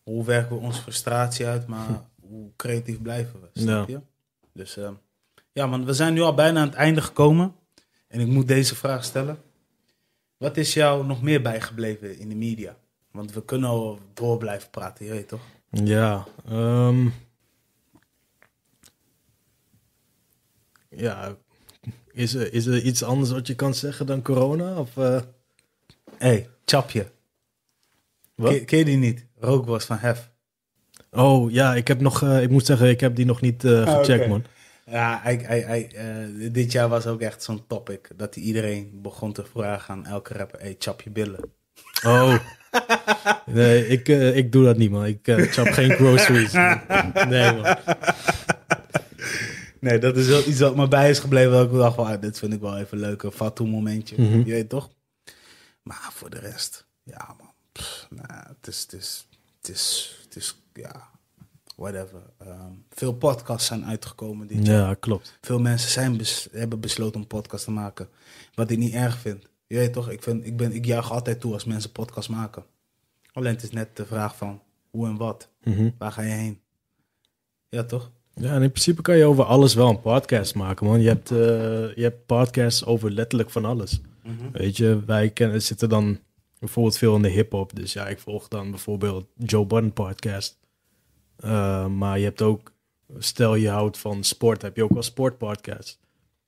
hoe werken we onze frustratie uit, maar hoe creatief blijven we, snap ja. je? Dus ehm, ja, want we zijn nu al bijna aan het einde gekomen. En ik moet deze vraag stellen. Wat is jou nog meer bijgebleven in de media? Want we kunnen al door blijven praten, je weet toch? Ja, ehm, ja. Is, er, is er iets anders wat je kan zeggen dan corona? Eh? Hé, hey, Chapje. Wat? Ken, je die niet? Rookworst van Hef. Oh ja, ik heb nog, eh, ik moet zeggen, ik heb die nog niet eh, ah, gecheckt, man. Ja, eh, dit jaar was ook echt zo'n topic. Dat iedereen begon te vragen aan elke rapper: hey, chap je billen. Oh. Nee, ik, eh, ik doe dat niet, man. Ik eh, chap geen groceries. Nee, man. Nee, dat is wel iets wat me bij is gebleven. Dat ik dacht, van ah, dit vind ik wel even leuk. Een fatou momentje. Mhm. Je weet toch? Maar voor de rest, ja, man. nou, het is, het is, het is, het is, ja whatever. Ehm, veel podcasts zijn uitgekomen dit Ja, klopt. Veel mensen zijn hebben besloten om podcasts te maken. Wat ik niet erg vind. Je weet toch, ik, vind, ik, ben, ik juich altijd toe als mensen podcasts maken. Alleen het is net de vraag van hoe en wat. Mhm. Waar ga je heen? Ja, toch? Ja, en in principe kan je over alles wel een podcast maken, man. Je hebt, eh, je hebt podcasts over letterlijk van alles. Mhm. Weet je, wij kennen, zitten dan bijvoorbeeld veel in de hip-hop. Dus ja, ik volg dan bijvoorbeeld Joe Budden podcast. Eh, maar je hebt ook, stel je houdt van sport, heb je ook wel sportpodcasts.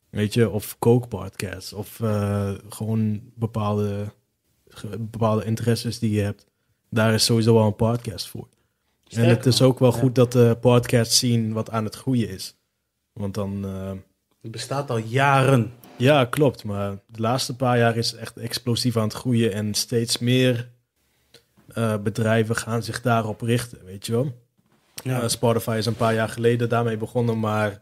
Weet je, of kookpodcasts. Of eh, gewoon bepaalde, bepaalde interesses die je hebt. Daar is sowieso wel een podcast voor. en het is ook wel goed dat de podcasts zien wat aan het groeien is. Want dan. Eh, het bestaat al jaren. Ja, klopt. Maar de laatste paar jaar is echt explosief aan het groeien. En steeds meer bedrijven gaan zich daarop richten, weet je wel. Ja. Eh, Spotify is een paar jaar geleden daarmee begonnen, maar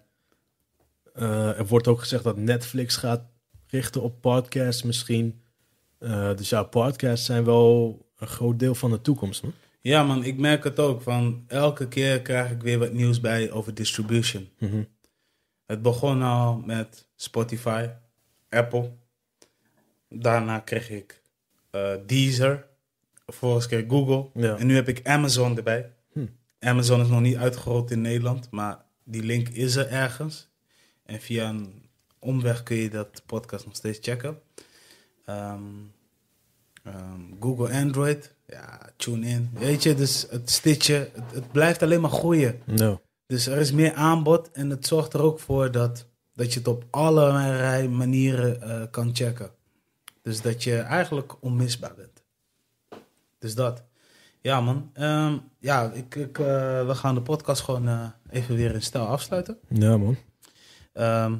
eh, er wordt ook gezegd dat Netflix gaat richten op podcasts misschien. Eh, dus ja, podcasts zijn wel een groot deel van de toekomst. Hè? Ja man, ik merk het ook. Van elke keer krijg ik weer wat nieuws bij over distribution. Mhm. Het begon al met Spotify, Apple. Daarna kreeg ik Deezer. Vervolgens keer Google. En nu heb ik Amazon erbij. Amazon is nog niet uitgerold in Nederland, maar die link is er ergens. En via een omweg kun je dat podcast nog steeds checken. Um, Google Android, ja, tune in. Weet je, dus het stitje, het, blijft alleen maar groeien. Dus er is meer aanbod en het zorgt er ook voor dat, dat je het op allerlei manieren eh, kan checken. Dus dat je eigenlijk onmisbaar bent. Dus dat. Ja, man. Um, ja, ik, ik eh, we gaan de podcast gewoon eh, even weer in stijl afsluiten. Ja, man. Ehm,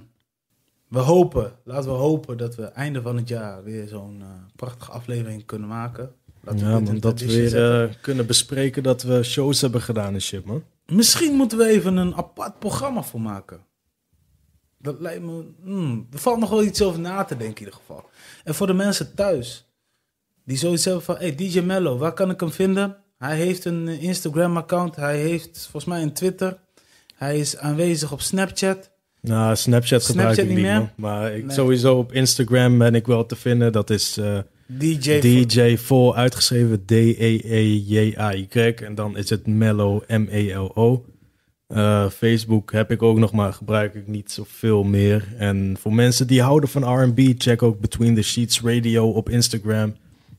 we hopen, laten we hopen dat we einde van het jaar weer zo'n eh, prachtige aflevering kunnen maken. ja, we man, dat we weer kunnen bespreken dat we shows hebben gedaan en shit, man. Misschien moeten we even een apart programma voor maken. Dat lijkt me. Mm, er valt nog wel iets over na te denken, in ieder geval. En voor de mensen thuis, die zoiets hebben van: hey, DJ Mello, waar kan ik hem vinden? Hij heeft een eh, Instagram-account. Hij heeft volgens mij een Twitter. Hij is aanwezig op Snapchat. Nou, Snapchat gebruik ik niet meer. Man. Maar sowieso op Instagram ben ik wel te vinden. Dat is eh, DJ, DJ Vol, uitgeschreven D-E-E-J-A-Y. En dan is het Mello, M-E-L-O. Eh, Facebook heb ik ook nog, maar gebruik ik niet zoveel meer. En voor mensen die houden van R&B, check ook Between the Sheets Radio op Instagram.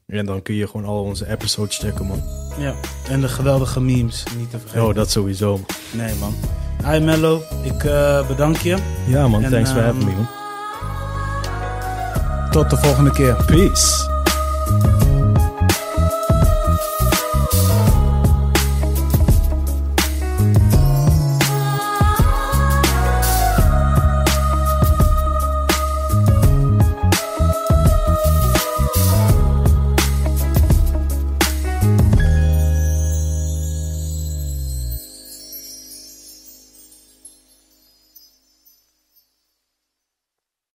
En dan kun je gewoon al onze episodes checken, man. Ja, en de geweldige memes, niet te vergeten. Oh, dat sowieso. Nee, man. Hi Mello, ik eh, bedank je. Ja, man, thanks for having me, ehm, man. Tot de volgende keer. Peace.